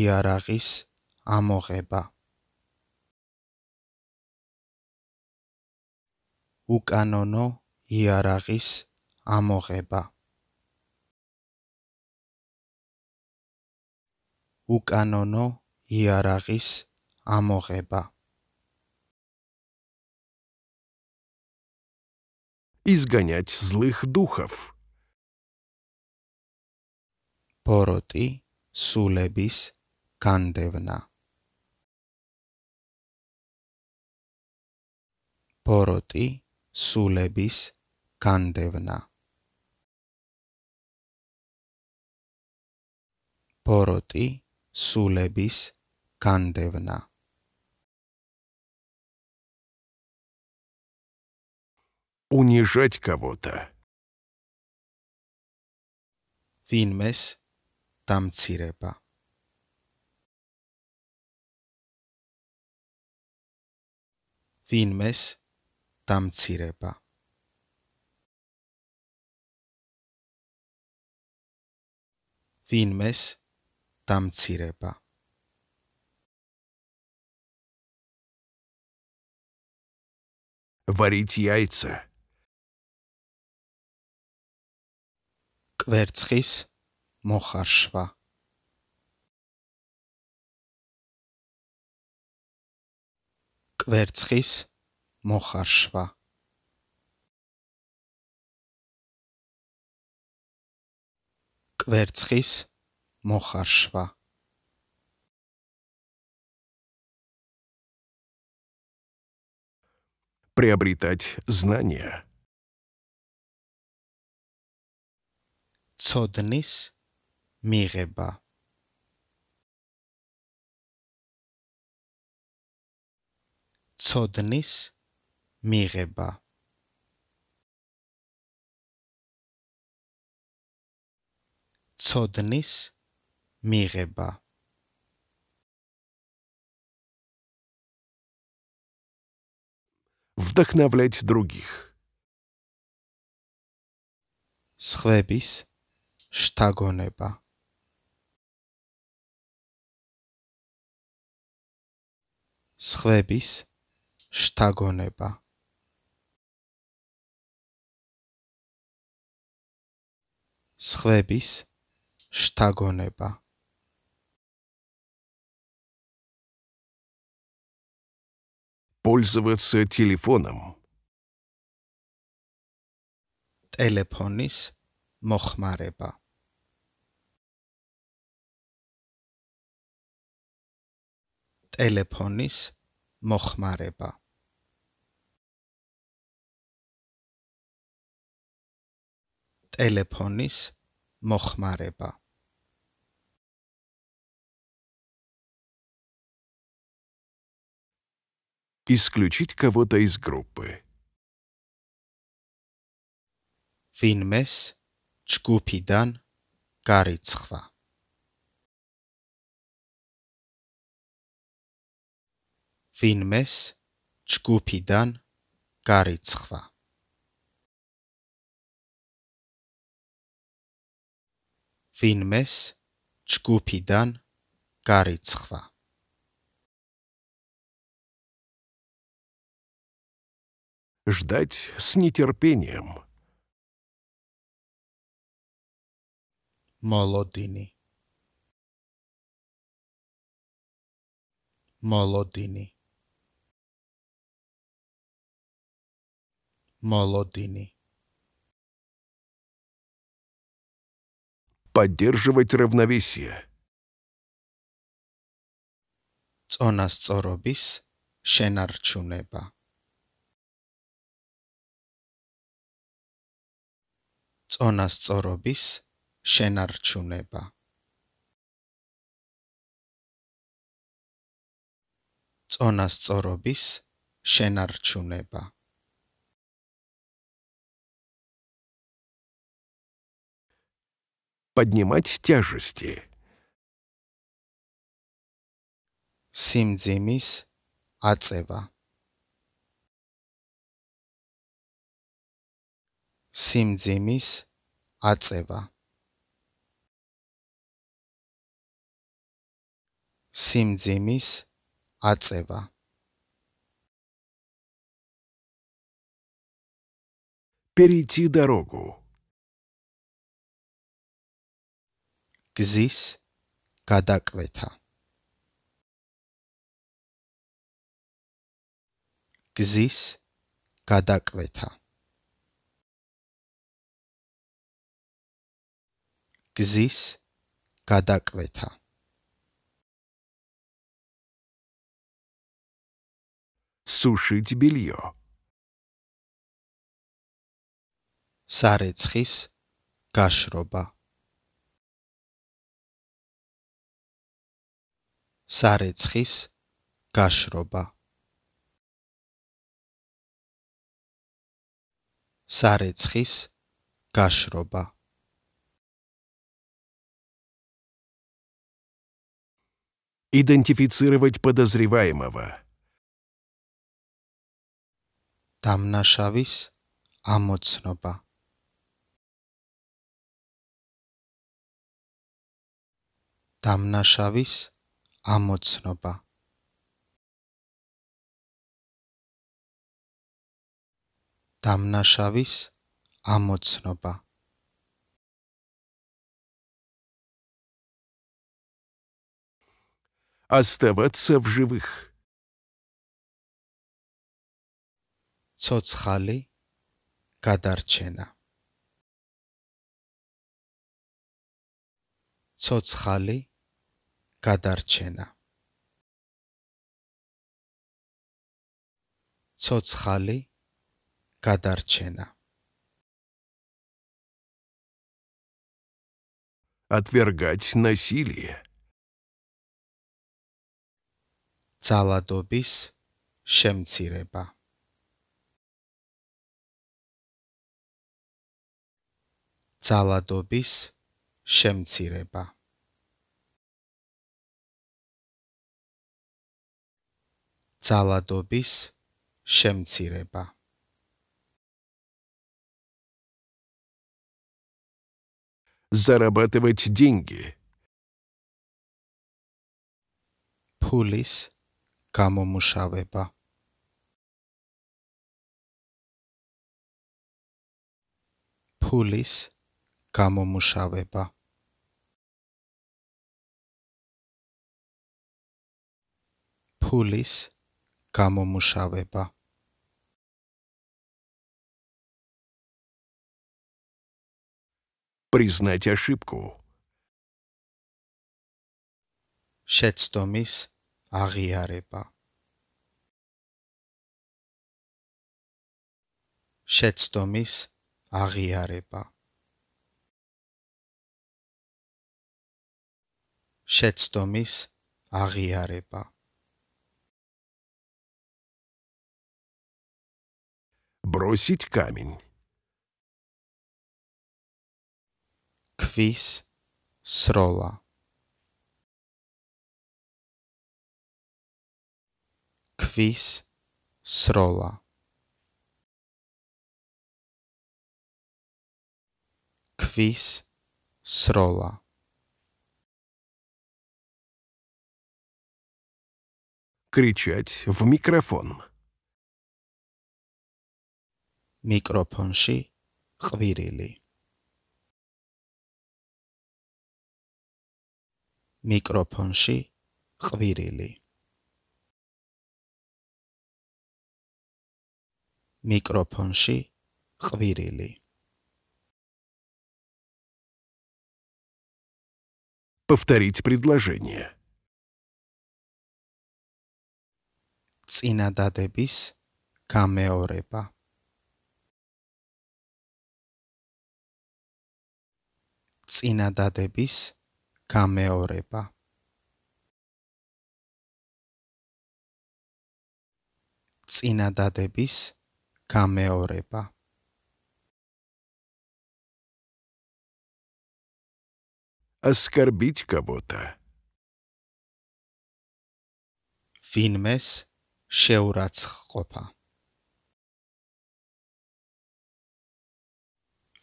იარაღის ამოღება უკანონო იარაღის ამოღება უკანონო იარაღის ამოღება изгонять злых духов пороти Сулебис Кандевна. пороти Сулебис Кандевна. пороти Сулебис Кандевна. Унижать кого-то. Финмес დამცირება ვინმეს დამცირება ვინმეს დამცირება варить яйца кверцхис Мохаршва. კვერცხის მოხარშვა კვერცხის მოხარშვა приобретать знания. Цоднис მიღება. ცოდნის მიღება. ცოდნის მიღება. вдохновлять других. схвебис штагонеба სხვების შთაგონება სხვების შთაგონება пользоваться телефоном телефонის მოხმარება ტელეფონის მოხმარება. ტელეფონის მოხმარება. исключить кого-то из группы. ვინმეს ჯგუფიდან გარიცხვა ვინმეს ჯგუფიდან გარიცხვა. ვინმეს ჯგუფიდან გარიცხვა. ждать с нетерпением. молодини. молодини. молодыми. Поддерживать равновесие. წონასწორობის შენარჩუნება წონასწორობის შენარჩუნება წონასწორობის შენარჩუნება поднимать тяжести. სიმძიმის აწევა სიმძიმის აწევა სიმძიმის აწევა перейти дорогу გზის გადაკვეთა გზის გადაკვეთა გზის გადაკვეთა сушить бельё сарецхис гашроба სარეცხის გაშრობა სარეცხის გაშრობა идентифицировать подозреваемого დამნაშავის ამოცნობა დამნაშავის ამოცნობა დამნაშავის ამოცნობა оставаться в живых цоцхали гадарчена цоцхали გადარჩენა ცოცხალი გადარჩენა отвергать насилие ძალადობის შემცირება ძალადობის შემცირება ძალადობის შემცირება зарабатывать деньги пулис გამომუშავება пулис გამომუშავება пулис გამომუშავება признать ошибку шецтомис агиареба шецтомис агиареба шецтомис агиареба бросить камень. Квиз Срола. Ролла. Квиз с Ролла. Квиз с Кричать в микрофон. მიკროფონში ყვირილი მიკროფონში ყვირილი მიკროფონში ყვირილი повторить предложение წინადადების გამეორება წინადადების გამეორება წინადადების გამეორება ასკერბიჩ кого-то ფინმეს შეურაცხყოფა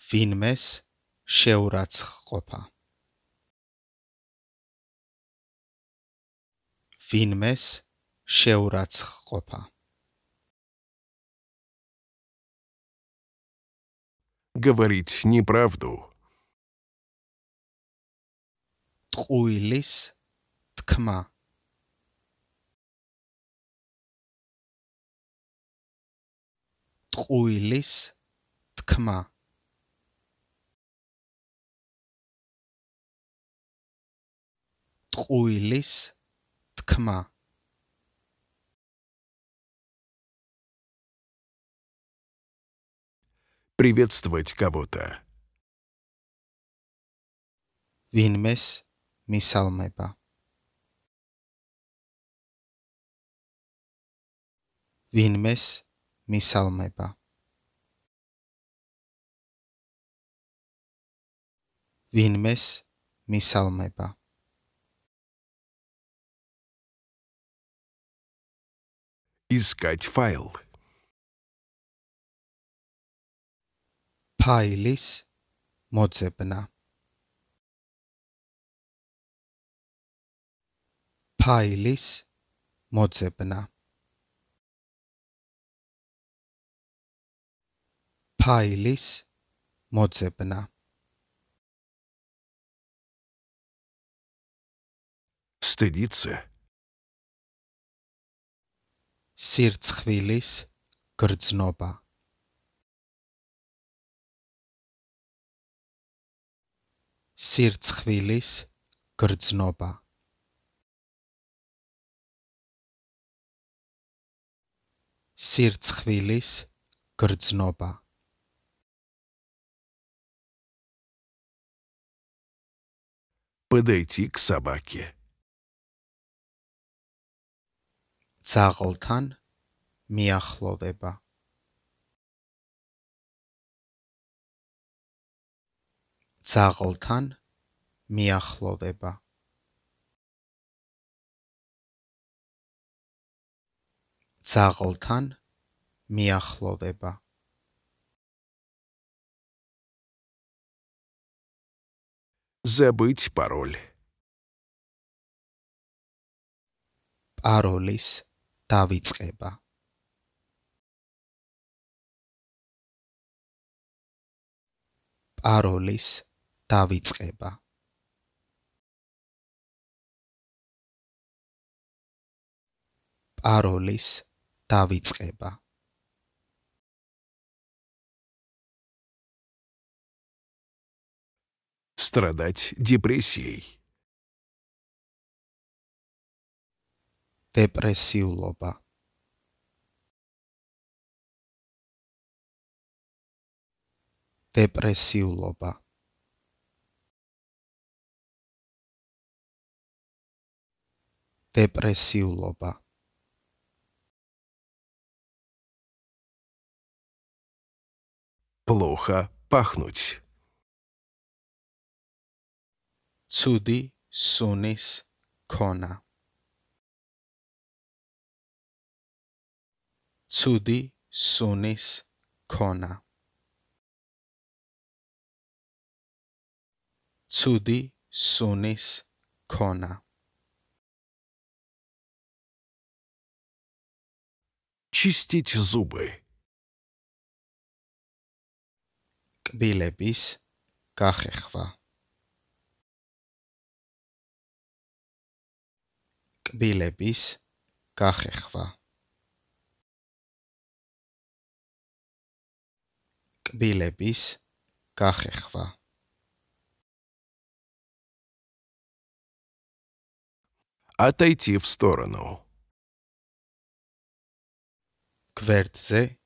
ფინმეს შეურაცხყოფა ვინმეს შეურაცხყოფა говорить неправду ტყუილის თქმა ტყუილის თქმა ტყუილის Ткма. приветствовать кого-то. Винмес мисалмеба. Винмес мисалмеба. Винмес мисалмеба. Искать файл. ფაილის მოძებნა ფაილის მოძებნა ფაილის მოძებნა стыдиться sir ttxfil-is kker d tnuba sir ttxfil-is kker d tnuba sir ttxfil-is kker d tnuba подойти к собаке ძაღლთან მიახლოვება ძაღლთან მიახლოვება ძაღლთან მიახლოვება забыть пароль паролис დავიწყება. პაროლის დავიწყება. პაროლის დავიწყება. страдать депрессией. Epresiuloba. Depresiuloba. Depresiuloba. Плохо пахнуть. Цуди сунис кона. ცუდი სუნის ქონა ცუდი სუნის ქონა чистить зубы კბილების გახეხვა კბილების გახეხვა კბილების გახეხვა отойти в сторону кверце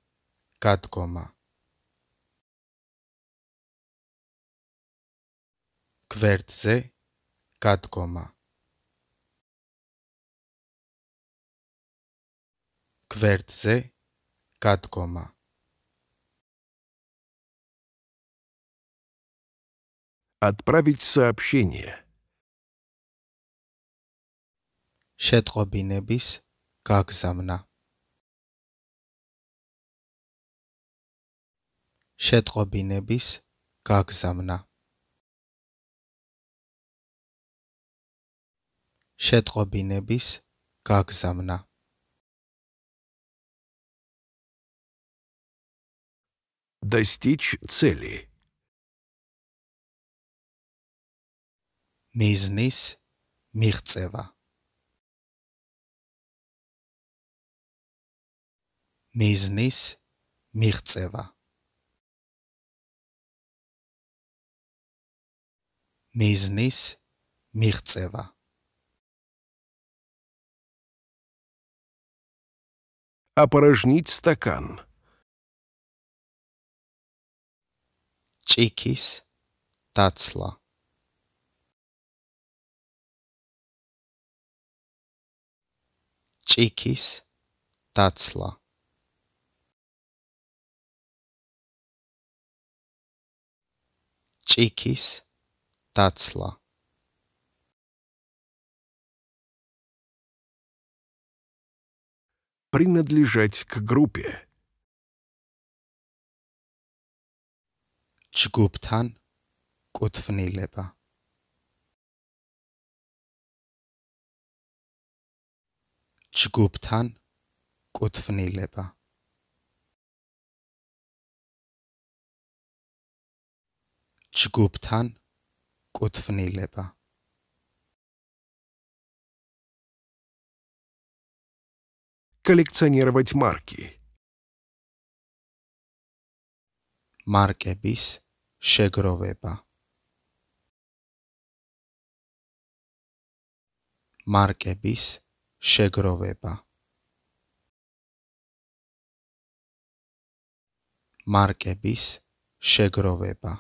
катгома кверце катгома кверце катгома Отправить сообщение. შეტყო ბინების გაგზავნა შეტყო ბინების გაგზავნა შეტყო ბინების გაგზავნა достичь цели მიზნის მიღწევა მიზნის მიღწევა მიზნის მიღწევა опорожнить стакан. Чикис Тацла ჭიქის დაცლა ჭიქის დაცლა принадлежать к группе. ჯგუფთან კუთვნილება ჯგუფთან კუთვნილება ჯგუფთან კუთვნილება коллекционировать марки მარკების შეგროვება მარკების შეგროვება მარკების შეგროვება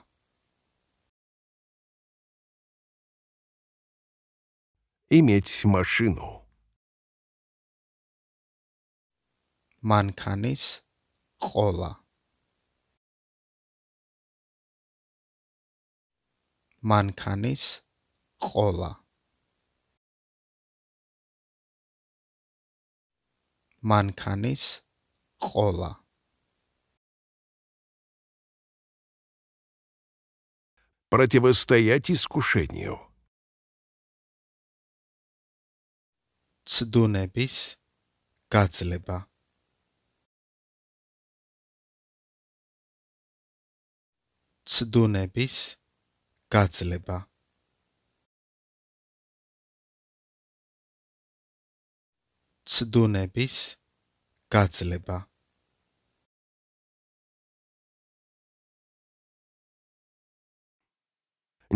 иметь машину манканис кола манканис кола მანქანის ყოლა противостоять искушению цдунебис гацлеба цдунебис гацлеба ცდუნების გაძლება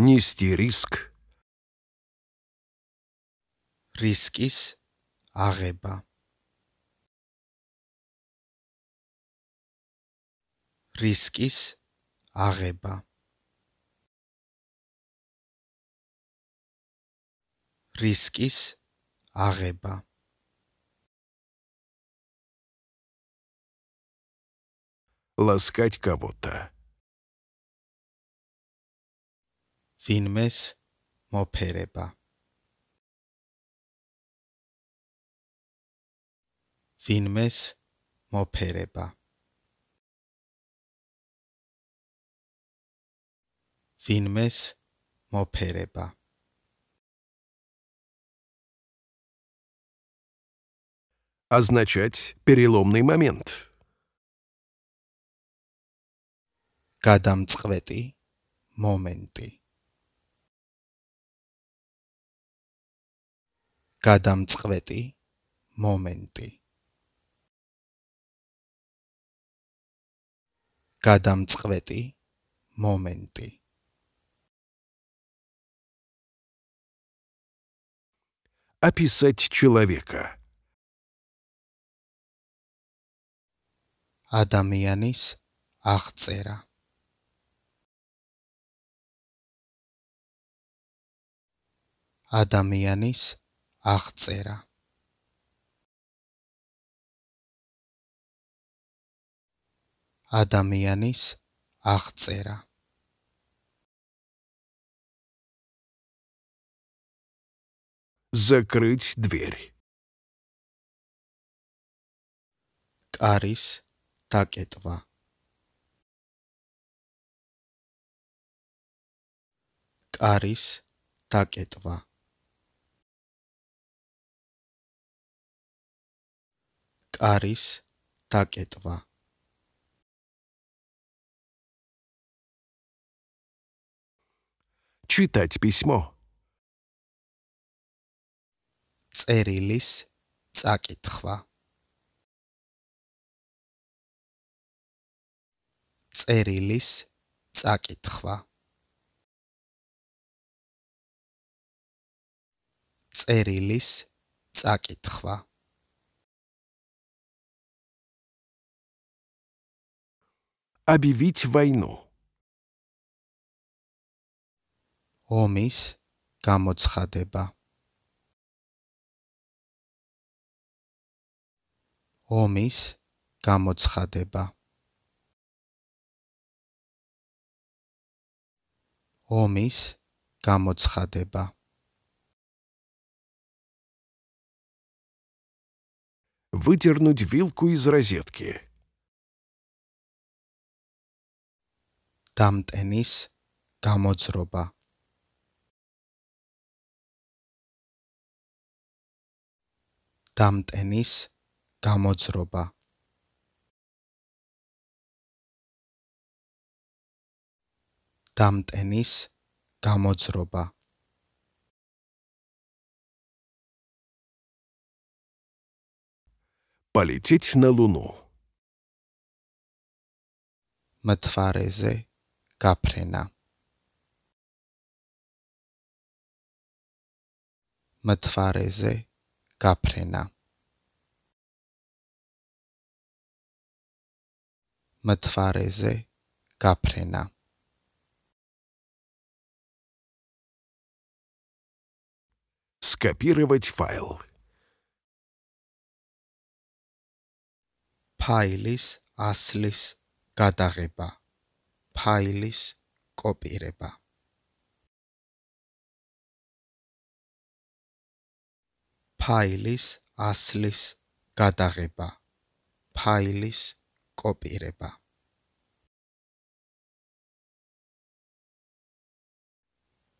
нести риск рискис агеба рискис агеба рискис агеба ласкать кого-то. Filmes Mopereba Filmes Mopereba Filmes Mopereba означать переломный момент. გადამწყვეტი მომენტი გადამწყვეტი მომენტი გადამწყვეტი მომენტი описать человека ადამიანის აღწერა ადამიანის აღწერა ადამიანის აღწერა закрыть дверь карис такетва карис такетва არის დაკეტვა. читать письмо цერილის წაკითხვა цერილის წაკითხვა цერილის წაკითხვა объявить войну. ომის გამოცხადება ომის გამოცხადება ომის გამოცხადება выдернуть вилку из розетки დამტენის გამოძრობა დამტენის გამოძრობა დამტენის გამოძრობა полететь на луну матфарезе Каприна. Мтварезы Каприна. Мтварезы Каприна. Скопировать файл. Пайлис Аслис გადაღება ფაილის კოპირება. ფაილის ასლის გადაღება. ფაილის კოპირება.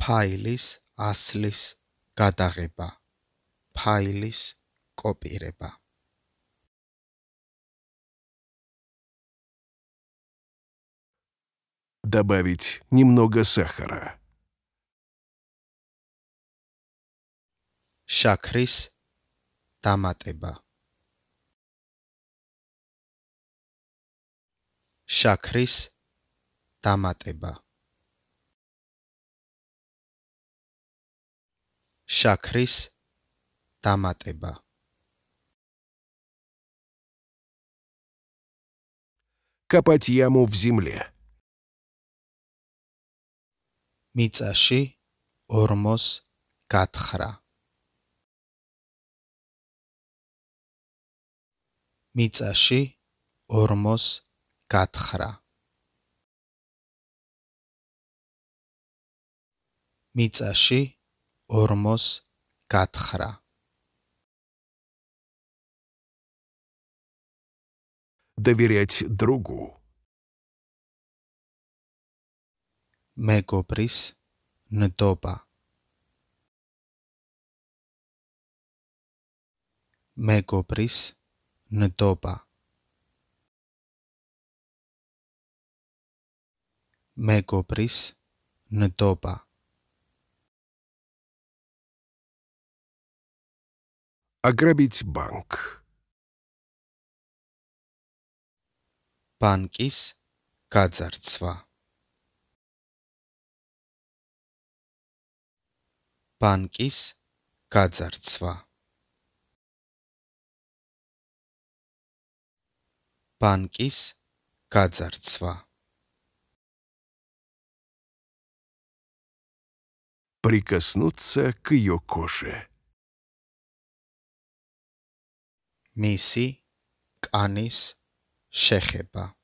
ფაილის ასლის გადაღება. ფაილის კოპირება. добавить немного сахара. Шакрис таматеба. Шакрис таматеба. შაქრის დამატება. Копать яму в земле. მიწაში ორმოს გათხრა მიწაში ორმოს გათხრა მიწაში ორმოს გათხრა доверять другу მეგობრის ნდობა მეგობრის ნდობა მეგობრის ნდობა აგრებიც ბანკ ბანკის გაძარცვა ბანკის გაძარცვა ბანკის გაძარცვა прикоснуться к её коже месси канис шехеба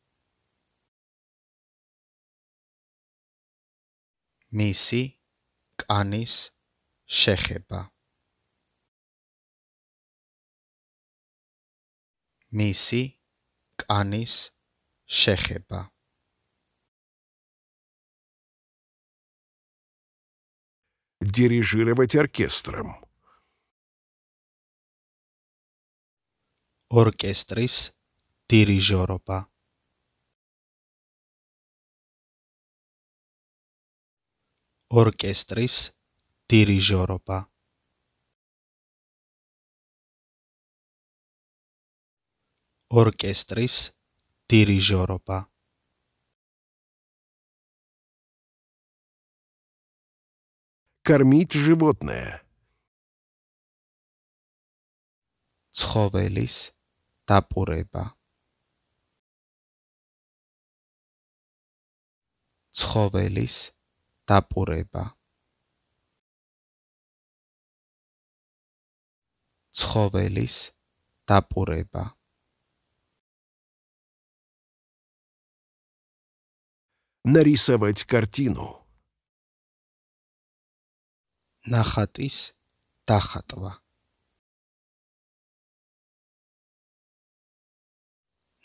месси канис შეხება. მისი კანის შეხება. Дирижировать оркестром. ორკესტრის დირიჟორობა. ორკესტრის დირიჟორობა ორკესტრის დირიჟორობა кормить животное ცხოველის დაპურება ცხოველის დაპურება ცხოველის დაპურება нарисовать картину на хатис дахатва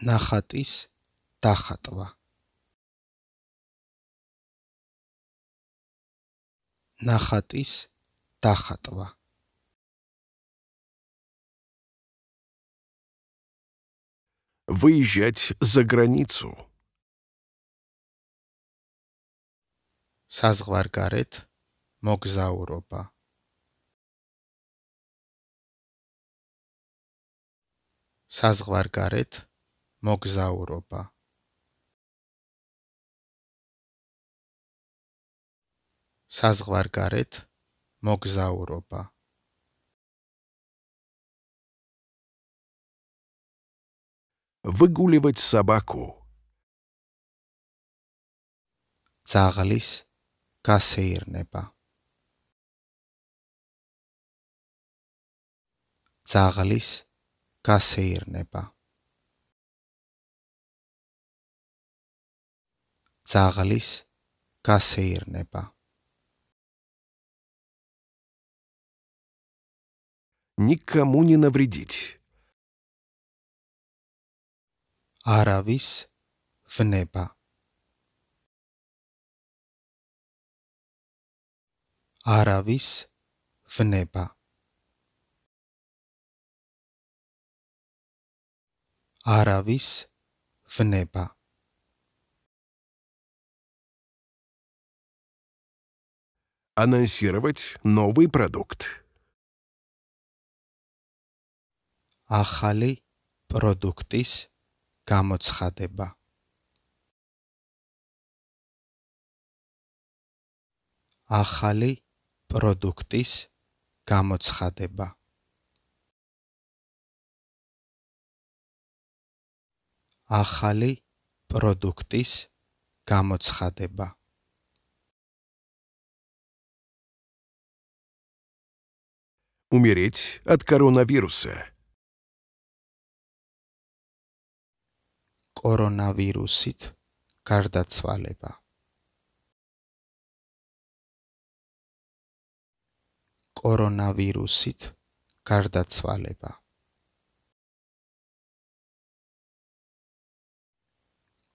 на хатис дахатва на хатис дахатва выезжать за границу. საზღვარგარეთ მოგზაურობა საზღვარგარეთ მოგზაურობა საზღვარგარეთ მოგზაურობა выгуливать собаку. ძაღლის გასეირნება ძაღლის გასეირნება ძაღლის გასეირნება Никому не навредить. АрАвис ввысь, в небо. АрАвис ввысь, в небо. Ара в небо. Анонсировать новый продукт. Ахали პროდუქტის გამოცხადება ახალი პროდუქტის გამოცხადება ახალი პროდუქტის გამოცხადება умереть от коронавируса კორონავირუსით გარდაცვალება. კორონავირუსით გარდაცვალება.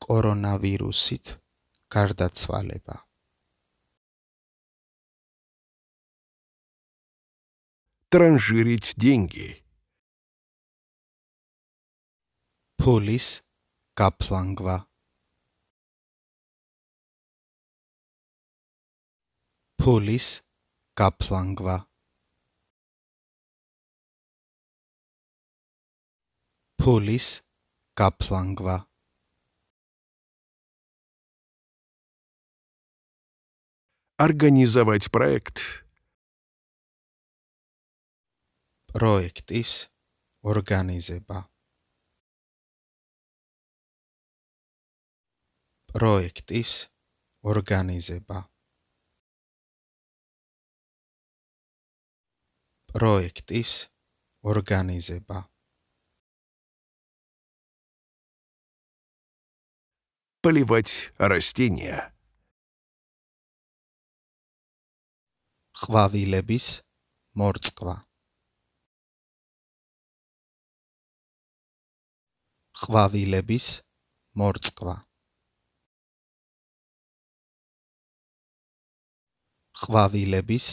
კორონავირუსით გარდაცვალება. транжирить деньги. Пулис kaplang war. Pulis kaplang war. Pulis kaplang war. Организовать проект. Проектис организеба. პროექტის ორგანიზება პროექტის ორგანიზება поливать растения ყვავილების მორწყვა ყვავილების მორწყვა ყვავილების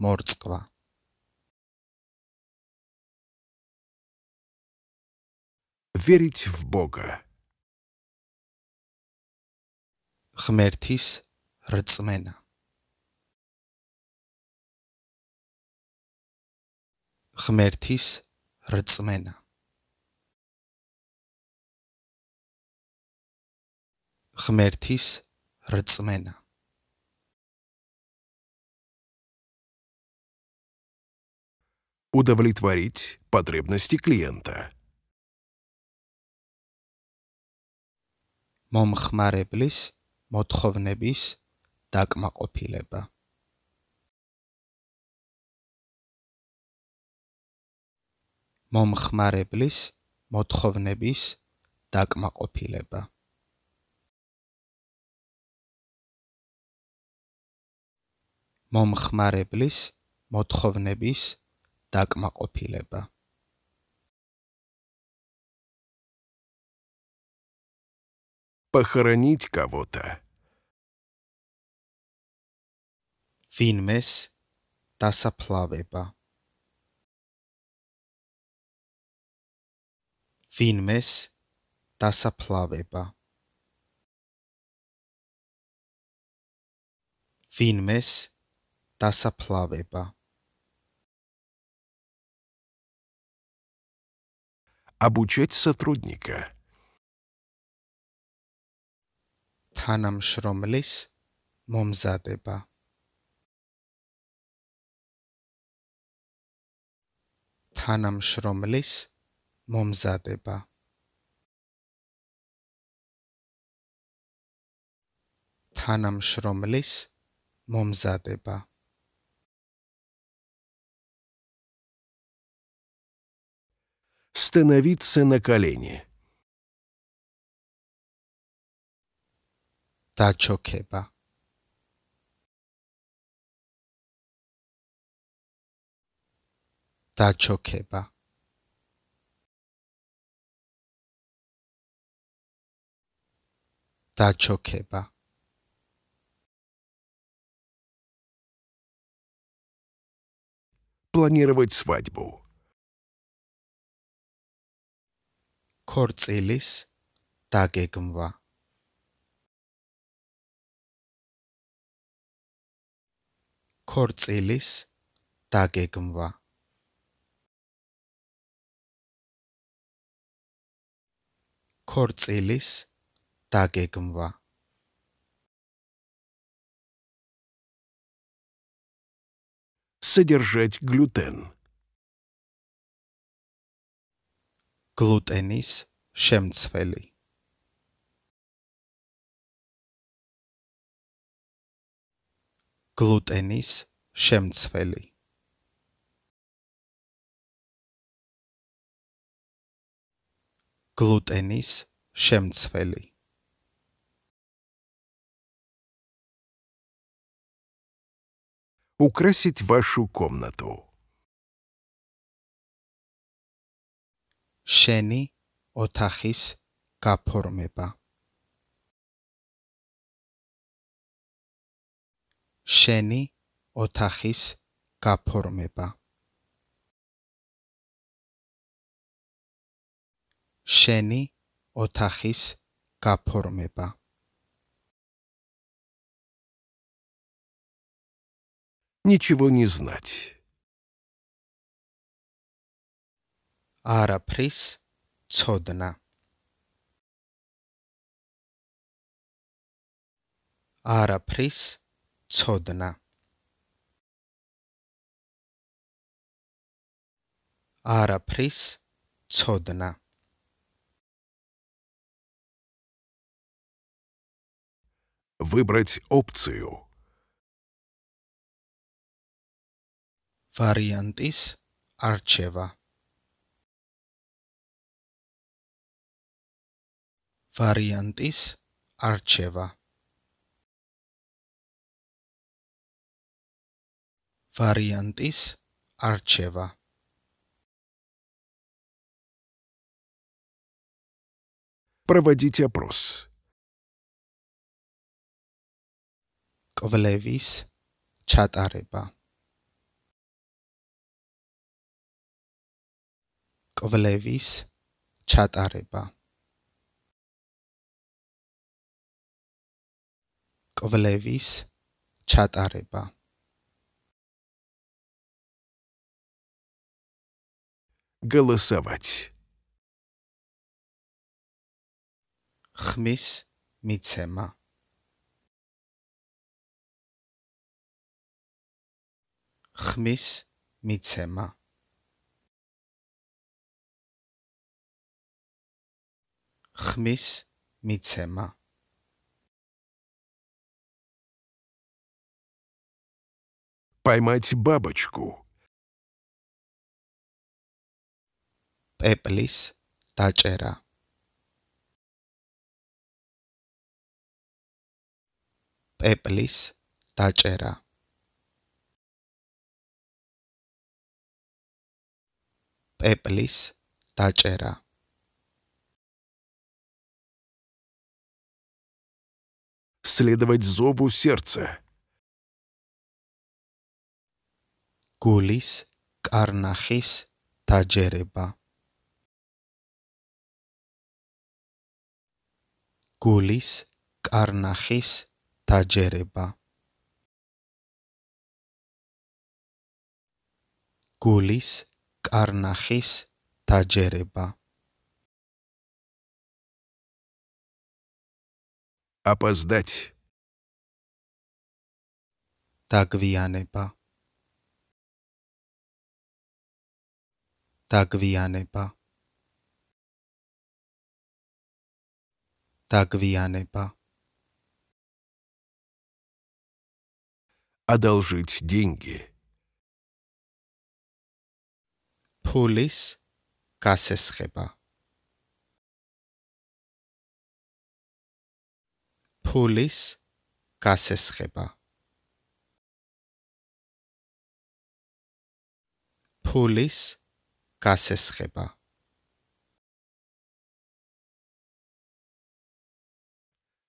მორწყვა верить в бога хмертис рцмена хмертис рцмена хмертис рцмена удовлетворить потребности клиента. მომხმარებლის მოთხოვნების დაკმაყოფილება მომხმარებლის მოთხოვნების დაკმაყოფილება მომხმარებლის მოთხოვნების დაკმაყოფილება დაკმაყოფილება похоронить кого-то. ვინმეს დასაფლავება ვინმეს დასაფლავება ვინმეს დასაფლავება обучать сотрудника. თანამშრომლის მომზადება თანამშრომლის მომზადება თანამშრომლის მომზადება становиться на колени. Тачо Кеба. Тачо Кеба. Тачо Кеба. Планировать свадьбу. ქორწილის დაგეგმვა. ქორწილის დაგეგმვა. ქორწილის დაგეგმვა. содержать глютен. Глутенис შემცველი გლუტენის შემცველი გლუტენის შემცველი украсить вашу комнату. Шени ოთახის გაფორმება შენი ოთახის გაფორმება შენი ოთახის გაფორმება ничего не знать араприс ცოდნა არაფრის ცოდნა არაფრის ცოდნა выбрать опцию варіантис арчева ვარიანტის არჩევა ვარიანტის არჩევა Проводить опрос. კვლევის ჩატარება კვლევის ჩატარება კვლევის ჩატარება голосовать хмис мицема хмис мицема хмис мицема поймать бабочку. Пеплис Тачера Пеплис Тачера Пеплис Тачера Следовать зову сердца. გულის კარნახის დაჯერება გულის კარნახის დაჯერება გულის კარნახის დაჯერება опоздать დაგვიანება დაგვიანება დაგვიანება одолжить деньги пулис გასესხება пулис გასესხება пулис გასესხება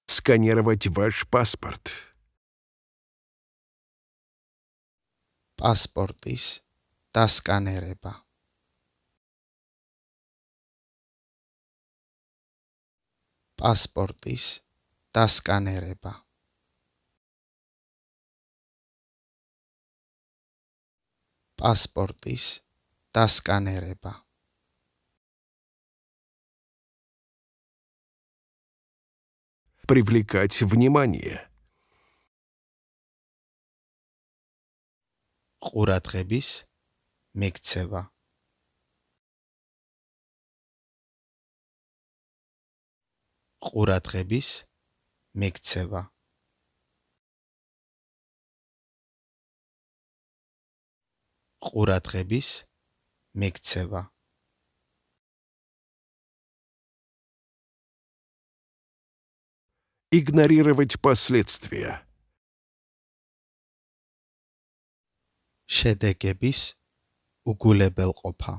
сканировать ваш паспорт паспортის დასკანერება паспортის დასკანერება паспортის დასკანერება და სკანერება привлекать внимание ყურადღების მიქცევა ყურადღების მიქცევა ყურადღების მიქცევა მიქცევა игнорировать последствия შედეგების უგულებელ ყოფა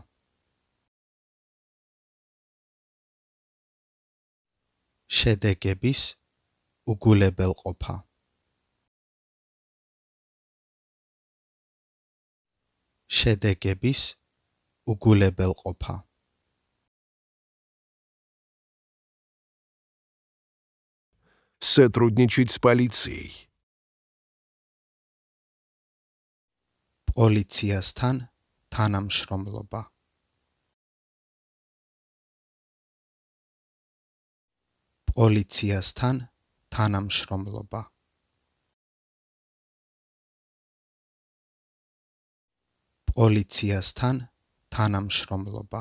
შედეგების უგულებელ ყოფა შედეგების უგულებელ ყოფა უგულებელ ყოფა сотрудничать с полицией полициястан თანამშრომლობა полициястан თანამშრომლობა полициястан თანამშრომლობა თანამშრომლობა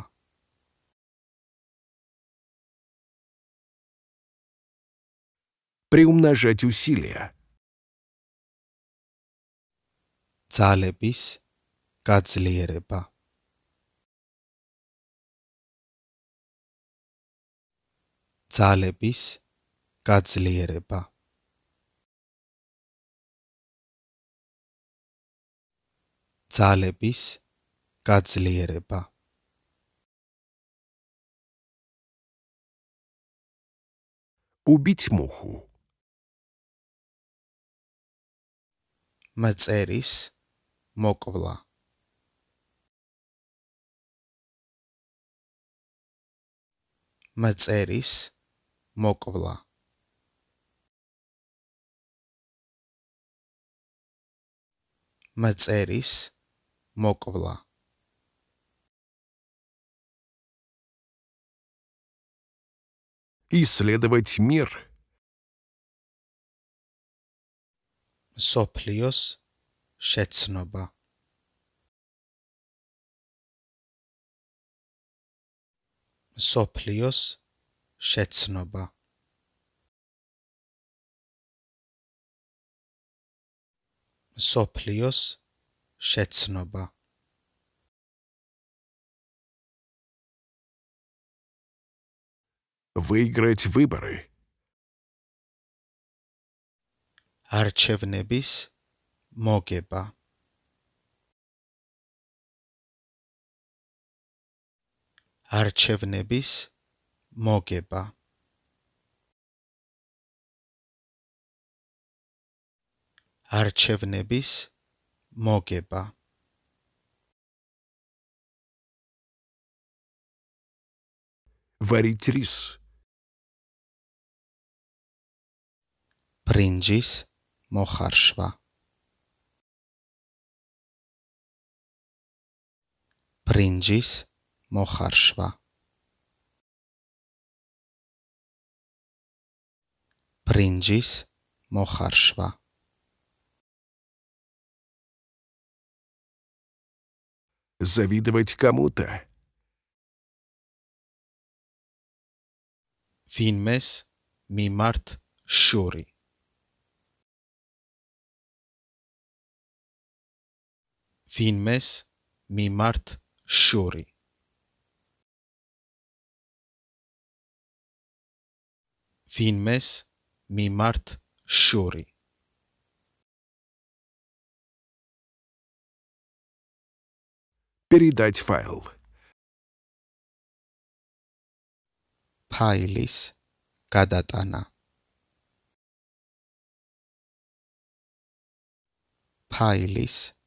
приумножать усилия ძალების გაძლიერება ძალების გაძლიერება ძალების გაძლიერება გაძლიერება убить муху мацерис моквла мацерис моквла мацерис моквла исследовать мир. მსოფლიოს შეცნობა მსოფლიოს შეცნობა მსოფლიოს შეცნობა выиграть выборы. არჩევნების მოგება არჩევნების მოგება არჩევნების მოგება варить рис პრინჯის მოხარშვა პრინჯის მოხარშვა პრინჯის მოხარშვა завидовать кому-то. ვინმეს მიმართ შური filmes mi Mart Shuri. Filmes mi Mart Shuri. Передать файл. Файлис Кадатана. Файлис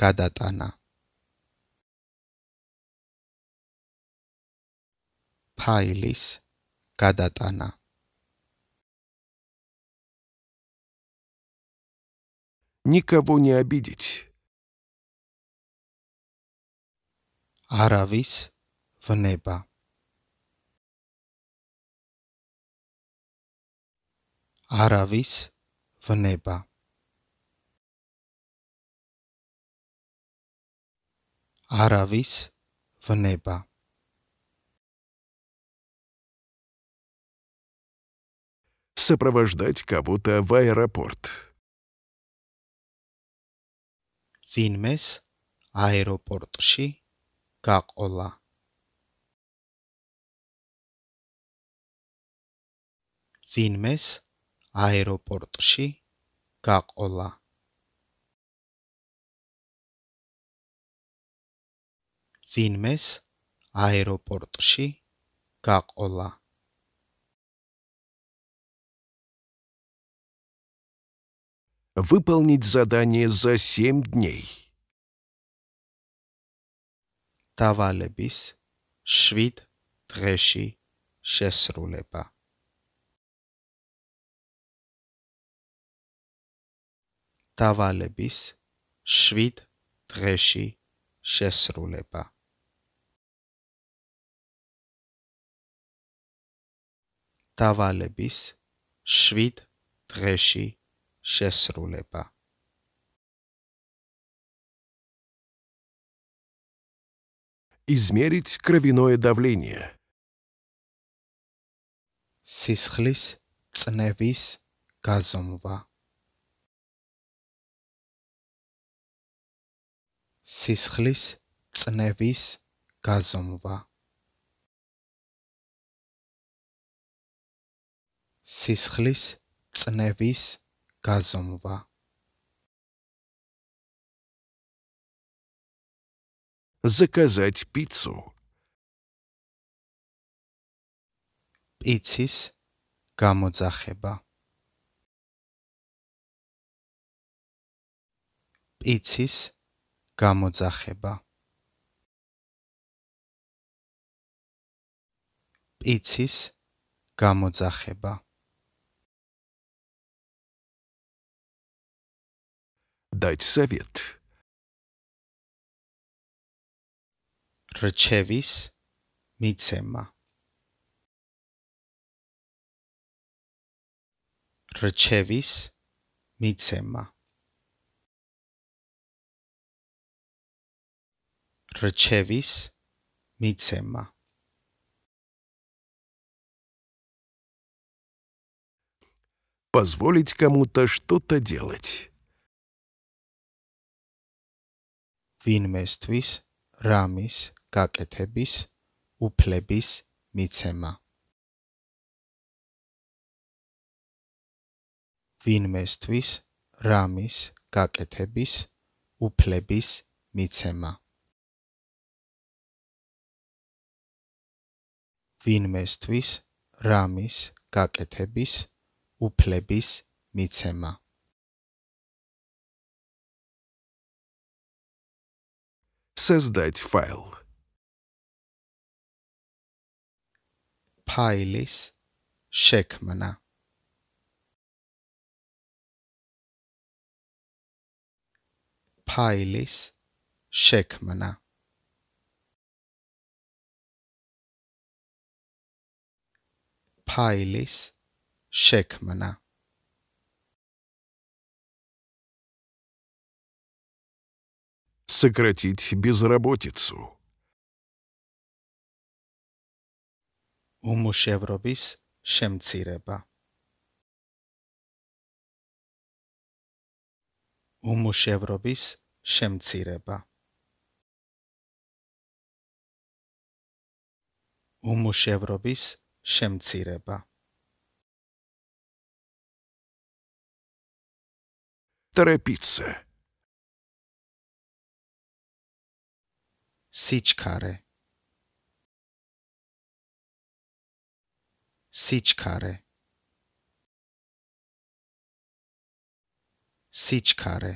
გადატანა. ფაილის გადატანა. Никого не обидеть. Аравис в небо. Аравис в небо. Aravis v neba. Сопровождать кого-то в аэропорт. Финмес, Ֆիլմես аэроպորտში გაყოლა. ֆիլմეს как ола. ვინმეს აეროპორტში გაყოლა. Выполнить задание за 7 дней. დავალების 7 დღეში შესრულება. დავალების 7 დღეში შესრულება. დავალების 7 დღეში შესრულება. измерить кровяное давление сисхлис цневис газомва сисхлис цневис газомва სისხლის წნევის გაზომვა заказать пиццу пиццис გამოძახება пиццис გამოძახება пиццис გამოძახება дать совет. Речевис мицема. Речевис мицема. Речевис мицема. Позволить кому-то что-то делать. ვინმესთვის რამის გაკეთების უფლების მიცემა ვინმესთვის რამის გაკეთების უფლების მიცემა ვინმესთვის რამის გაკეთების უფლების მიცემა Создать file. Pailis Shekmana. Pailis Shekmana. Pailis Shekmana. сократить безработицу. უმუშევრობის შემცირება უმუშევრობის შემცირება უმუშევრობის შემცირება торопиться სიჩქარე სიჩქარე სიჩქარე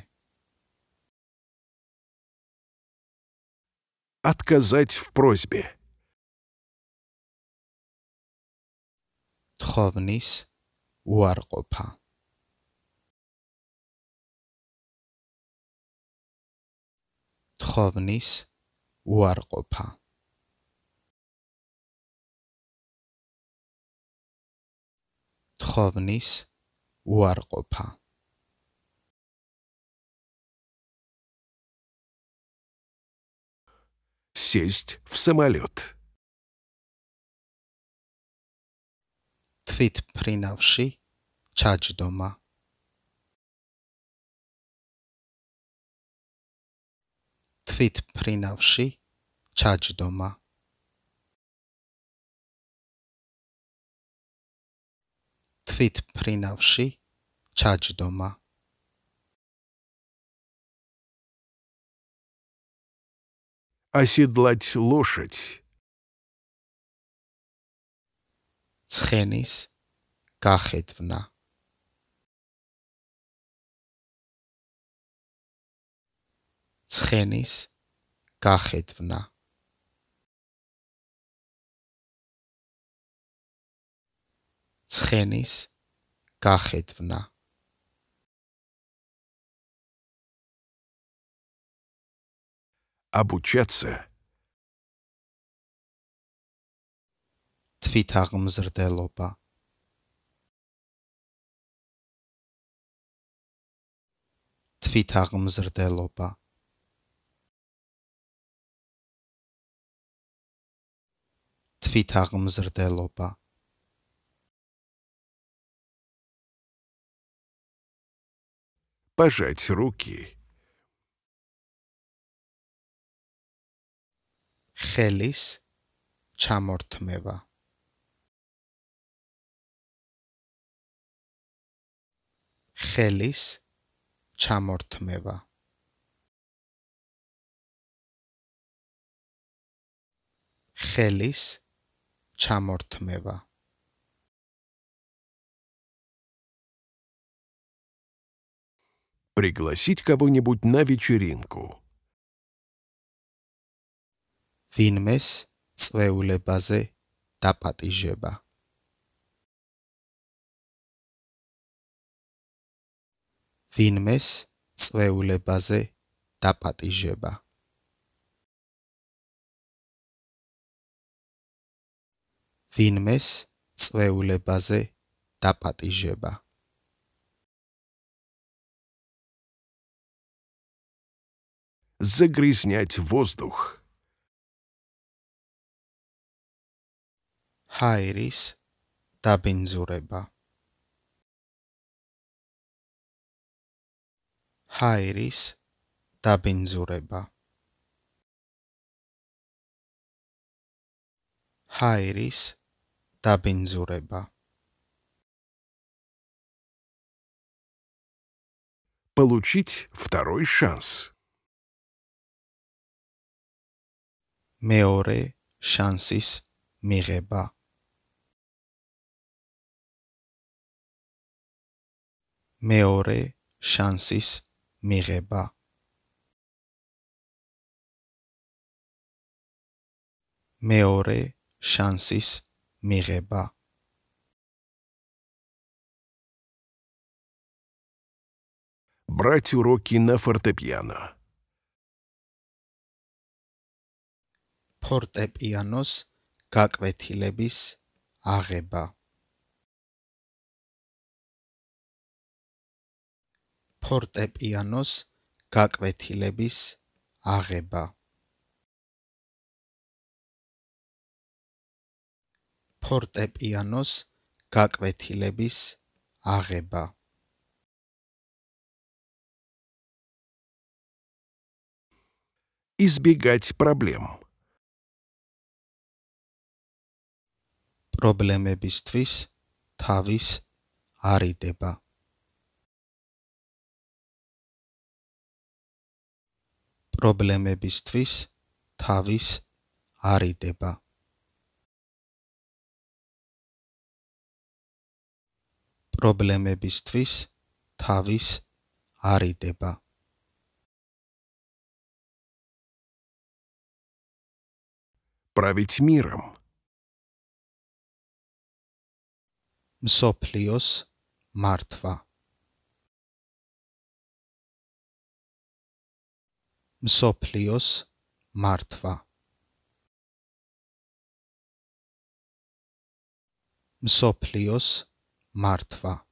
отказать в просьбе тховнис уарყოფა тховнис უარყოფა თხოვნის უარყოფა сесть в самолёт твит принавши чаждома ქვით ფრინავში ჩაჯდომა ქვით ფრინავში ჩაჯდომა оседлать лошадь ცხენის გახედვნა ცხენის გახედვნა ცხენის გახედვნა აბუჩეცე თვითაღმზრდელობა თვითაღმზრდელობა თვითაღმზრდელობა пожать руки ხელის ჩამორთმევა ხელის ჩამორთმევა ხელის ჩამორთმევა ჩამორთმევა Пригласить кого-нибудь на вечеринку. ვინმეს წვეულებაზე დაპატიჟება. ვინმეს წვეულებაზე დაპატიჟება. ვინმეს წვეულებაზე დაპატიჟება загрязнять воздух хайрис табензуреба хайрис табензуреба хайрис დაბინძურება получить второй шанс. Меоре шансис мигеба. Меоре шансис мигеба. Меоре шансис მიღება. брать уроки на фортепиано. фортепианოს გაკვეთილების აღება. фортепианოს გაკვეთილების აღება. ფორტეპიანოს გაკვეთილების აღება избегать проблем проблемებისთვის თავის არიდება проблемებისთვის თავის არიდება προβλήμα πιστήσεις τάβεις αρήτεπα. Πραβητς Μσοπλίος μάρτβα. Μσοπλίος μάρτβα. Μσοπλίος martwa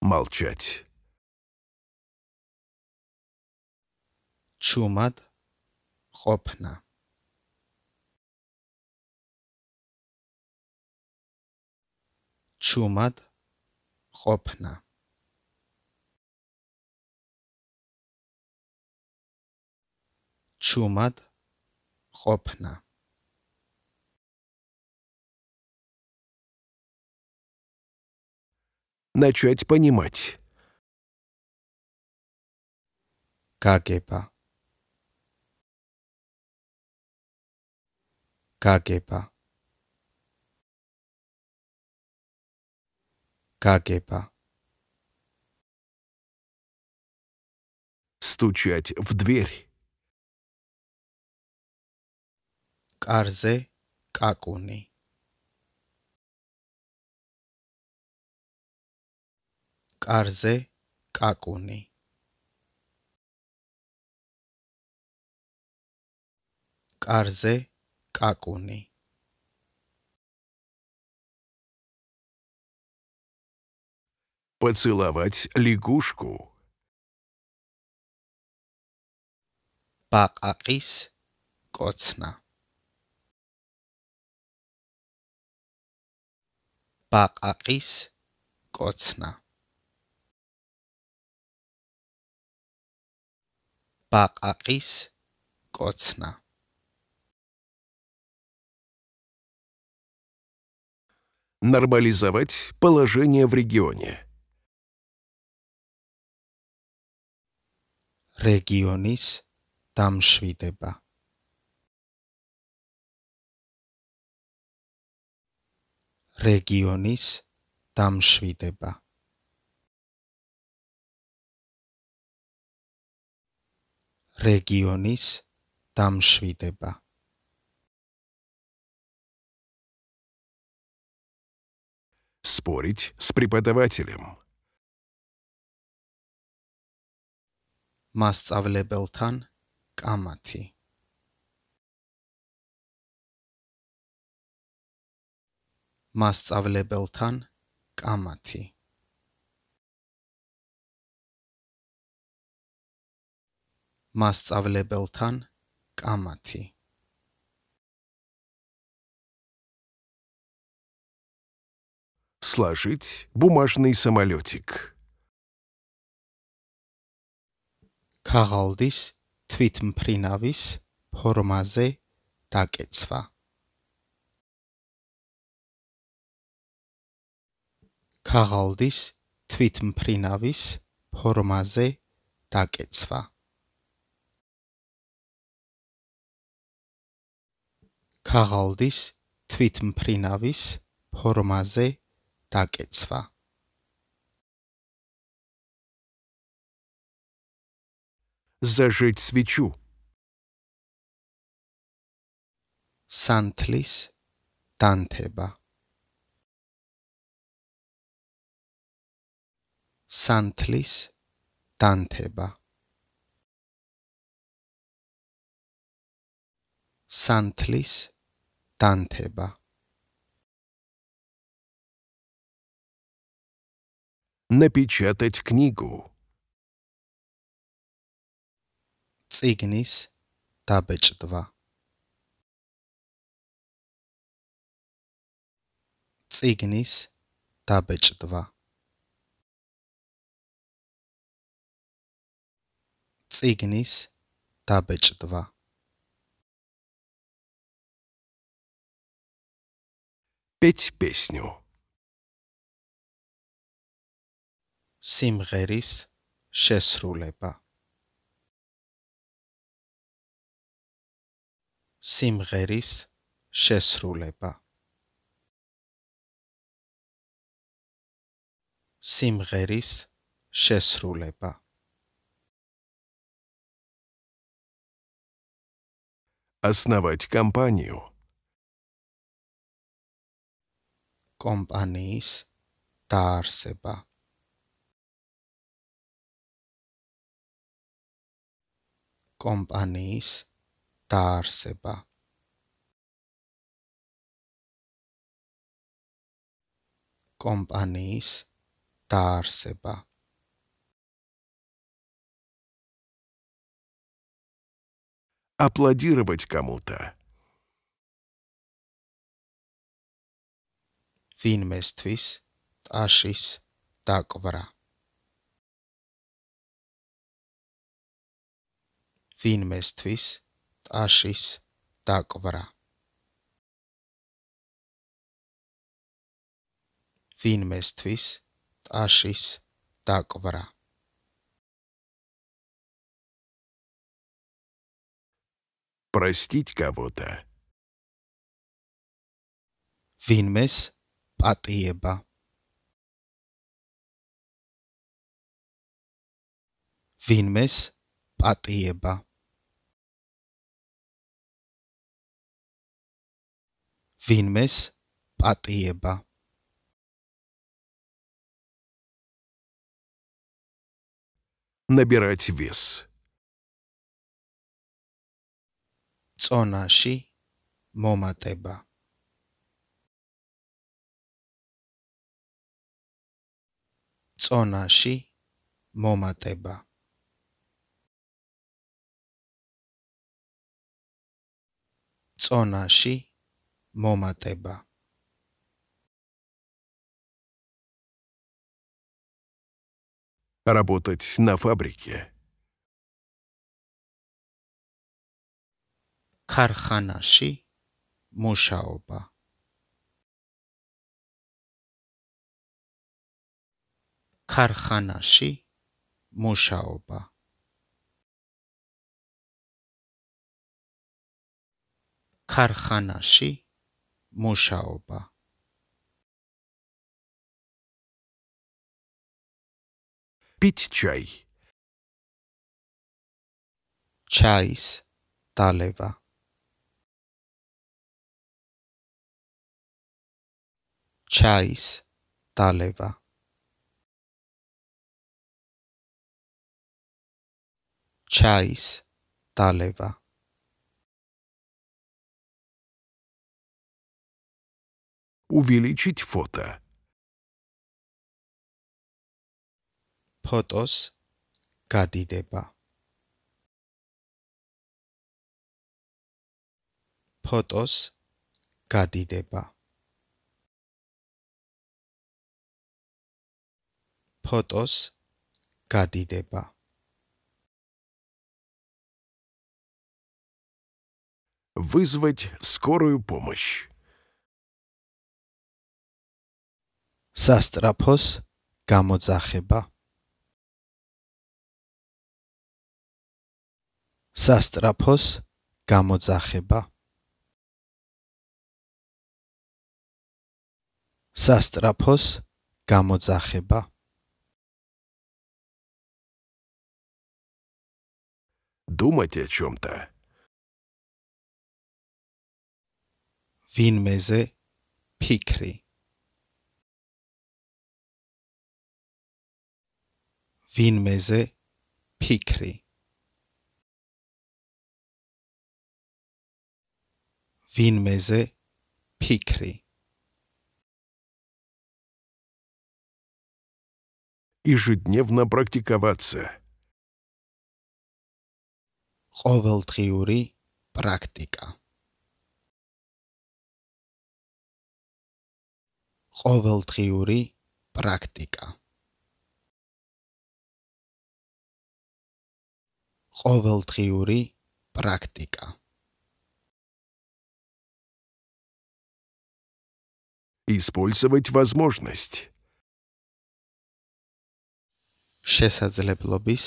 молчать. Чумат хопна. Чумат хопна. Чумат хопна. начать понимать. Какепа. Какепа. Какепа. Стучать в дверь. Карзе какуни. კარზე კაკუნი კარზე კაკუნი поцеловать лягушку ბაყაყის კოცნა ბაყაყის კოცნა ბაყაყის კოცნა Нормализовать положение в регионе. რეგიონის დამშვიდება. რეგიონის დამშვიდება. რეგიონის დამშვიდება. спорить с преподавателем. მასწავლებელთან კამათი. მასწავლებელთან კამათი. მასწავლებელთან კამათი сложить бумажный самолётик кагалдис თვითმფრინავის ფორმაზე დაკეცვა კაღალდის თვითმფრინავის ფორმაზე დაკეცვა ქაღალდის თვითმფრინავის ფორმაზე დაკეცვა. зажечь свечу сантлис дантеба сантлис дантеба სანთლის დანთება напечатать книгу цигнис табечтва цигнис табечтва цигнис табечтва петь песню. Симгерис шесрулеба. Симгерис шесрулеба. Симгерис шесрулеба. основать компанию კომპანიის დაარსება. კომპანიის დაარსება. კომპანიის დაარსება. Аплодировать кому-то. ვინმესთვის ტაშის დაკვრა ვინმესთვის ტაშის დაკვრა ვინმესთვის ტაშის დაკვრა простить кого-то. Винмес პატიება ვინმეს პატიება ვინმეს პატიება набирать вес. Цонаши моматеба. רצון נשי, מומתה בה. רצון נשי, Работать на фабрике. Карханаши, Мушаоба. ქარხანაში მუშაობა ქარხანაში მუშაობა პიჩჩაი ჩაის დალევა ჩაის დალევა ჩაის დალევა увеличить фото фотос გადიდება фотос გადიდება фотос გადიდება вызвать скорую помощь. Састрапос გამოძახება Састрапос გამოძახება Састрапос გამოძახება думать о чём-то وینمزه پیکری وینمزه پیکری وینمزه پیکری ежедневно практиковаться. ყოველდღიური პრაქტიკა ყოველდღიური პრაქტიკა ყოველდღიური პრაქტიკა использовать возможность შესაძლებლობის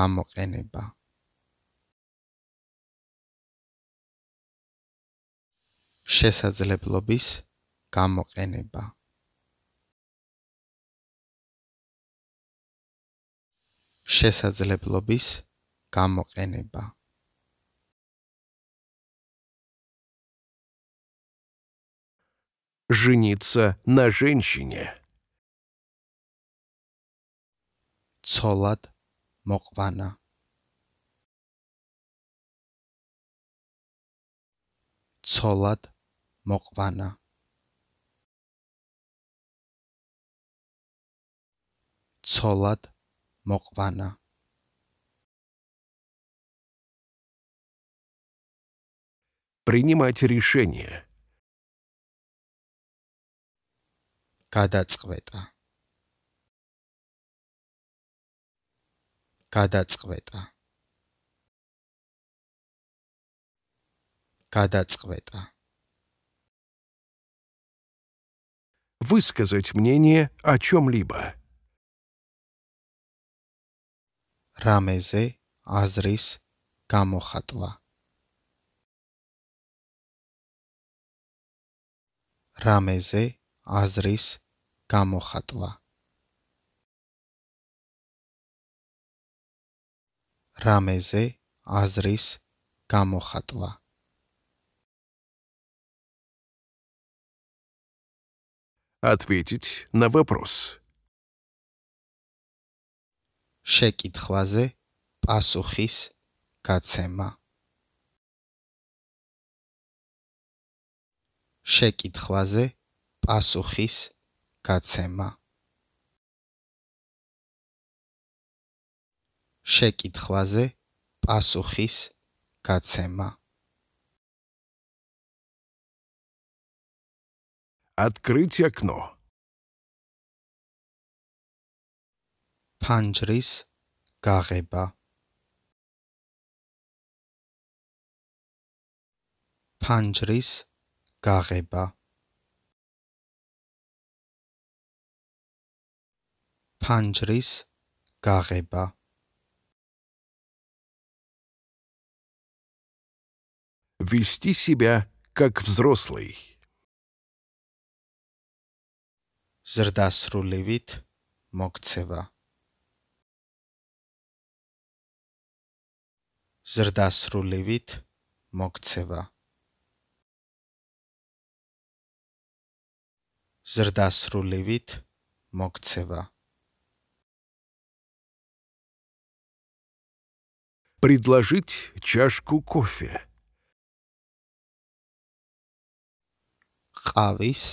გამოყენება შესაძლებლობის გამოყენება შესაძლებლობის გამოყენება жениться на женщине цолат моквана цолат моквана цолат mau ke Принимать решение. გადაწყვეტა. გადაწყვეტა. გადაწყვეტა. высказать мнение о чем-либо. რამეზე აზრის გამოხატვა. რამეზე აზრის გამოხატვა. რამეზე აზრის გამოხატვა. Ответить на вопрос. შეკითხვაზე პასუხის გაცემა შეკითხვაზე პასუხის გაცემა შეკითხვაზე პასუხის გაცემა открыть окно ფანჯრის გაღება ფანჯრის გაღება ფანჯრის გაღება вести себя как взрослый. ზრდასრულებით მოქცევა ზრდასრულივით მოქცევა ზრდასრულივით მოქცევა предложить чашку кофе ყავის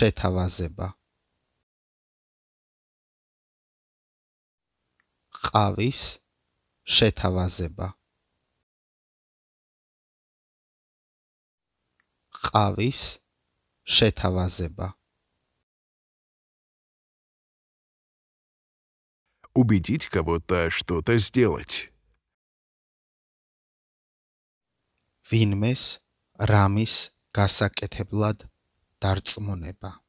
შეთავაზება ყავის შეთავაზება ყავის შეთავაზება убедить кого-то что-то сделать винмес рамис გასაკეთებლად დარწმუნება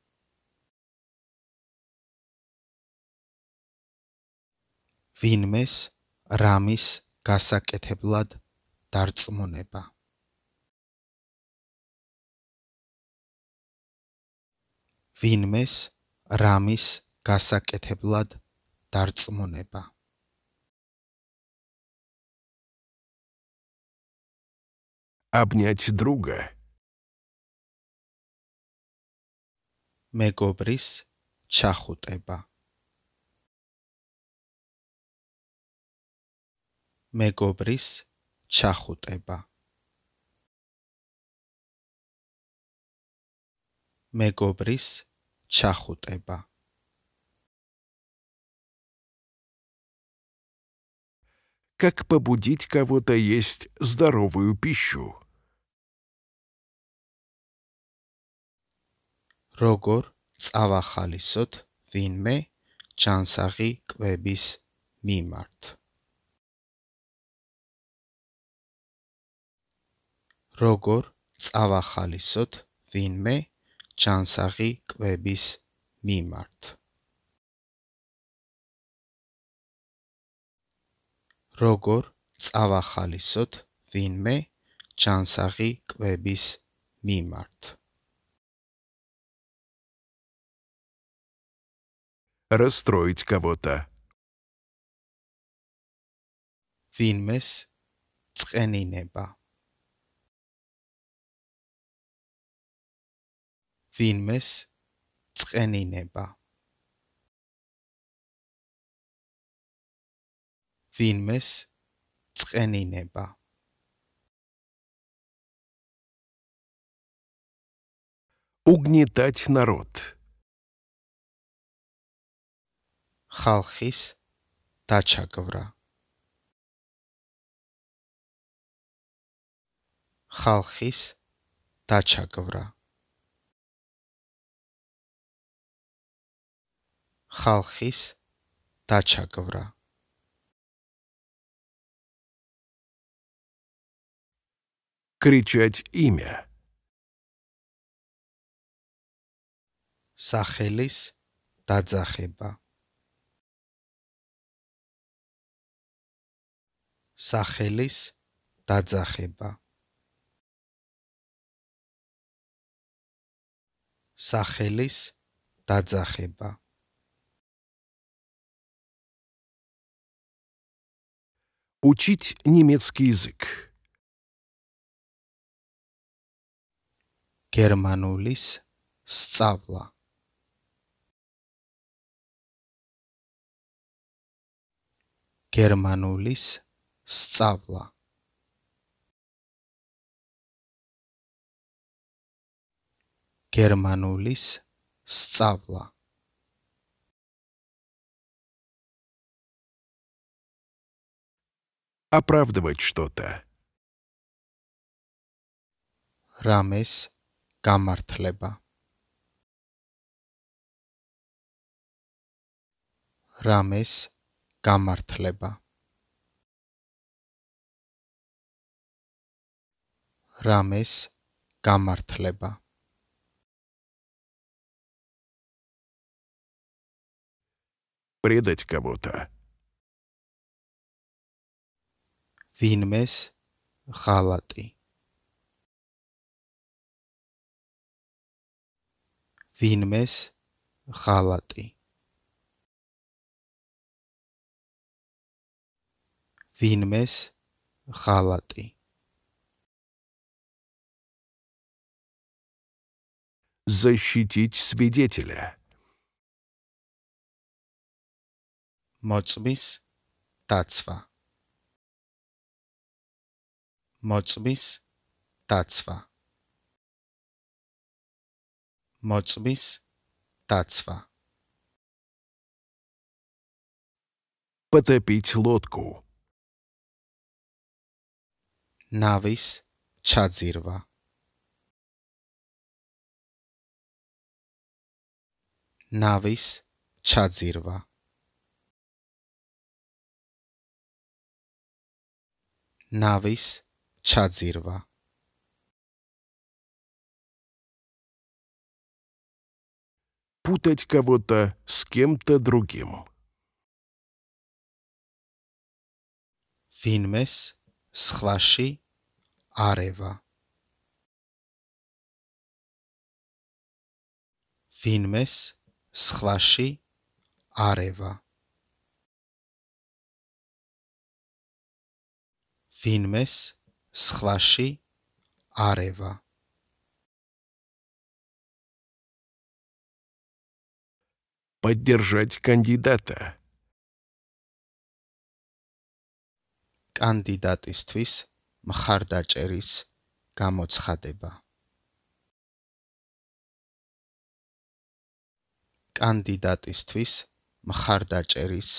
винмес რამის გასაკეთებლად დარწმუნება. ვინმეს რამის გასაკეთებლად დარწმუნება. обнять друга მეგობრის ჩახუტება მეგობრის ჩახუტება მეგობრის ჩახუტება как побудить кого-то есть здоровую пищу როგორ წავახალისოთ ვინმე ჩანსაღი კვების მიმართ როგორ წავახალისოთ ვინმე ჩანსაღი კვების მიმართ როგორ წავახალისოთ ვინმე ჩანსაღი კვების მიმართ расстроить кого-то ვინმეს წყენინება ვინმეს წენინება ვინმეს წენინება угнетать народ халхис дачагвра халхис дачагвра ხალხის დაჩაგვრა кричать имя сахелис дазахება сахелис дазахება сахелис дазахება Учить немецкий язык. გერმანულის სწავლა გერმანულის სწავლა გერმანულის სწავლა оправдывать что-то. Рамес Камартлеба Рамес Камартлеба Рамес Камартлеба предать кого-то. ვინმეს ღალატი ვინმეს ღალატი ვინმეს ღალატი защитить свидетеля. Моцбис Тацва მოწმის დაცვა მოწმის დაცვა потопить лодку навис чадзирва навис чадзирва навис Chazirva путать кого-то с кем-то другим. Финмес схваши арева. Финмес схваши арева. Финмес სხვაში არევა поддержать кандидата кандидатისთვის მხარდაჭერის გამოცხადება კანდიდატისთვის მხარდაჭერის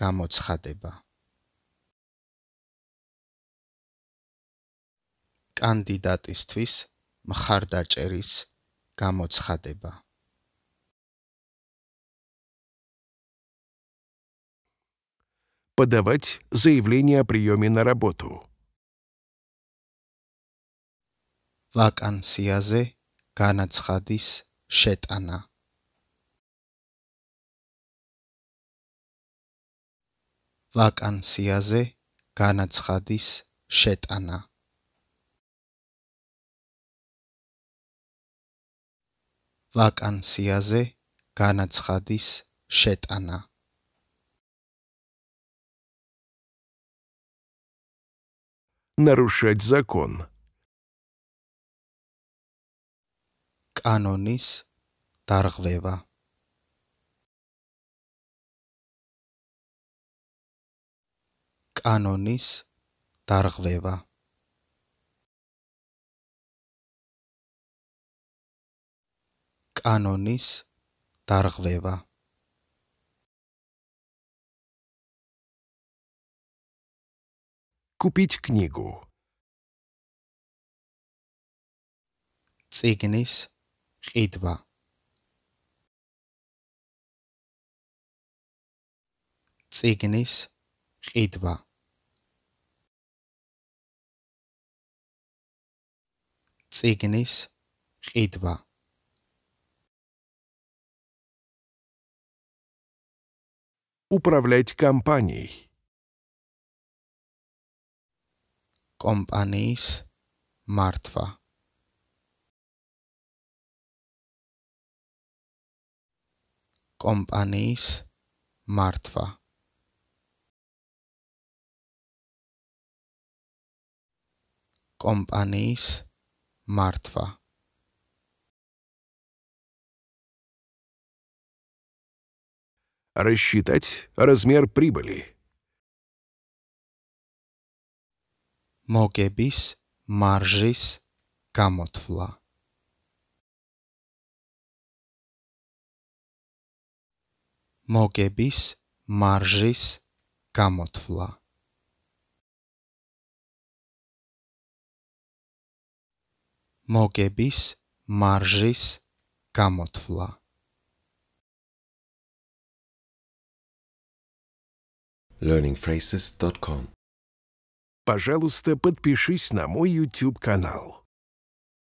გამოცხადება კანდიდატისთვის მხარდაჭერის გამოცხადება. подавать заявление о приёме на работу. ვაკანსიაზე განაცხადის შეტანა. ვაკანსიაზე განაცხადის შეტანა. ვაკანსიაზე განაცხადის შეტანა нарушать закон канонис даргвева канонис даргвева კანონის დარღვევა купить книгу цигнис ყიდვა цигнис ყიდვა цигнис ყიდვა управлять компанией. კომპანიის მართვა კომპანიის მართვა კომპანიის მართვა Рассчитать размер прибыли. მოგების მარჟის გამოთვლა. მოგების მარჟის გამოთვლა. მოგების მარჟის გამოთვლა. learningphrases.com. Пожалуйста, подпишись на мой YouTube-канал.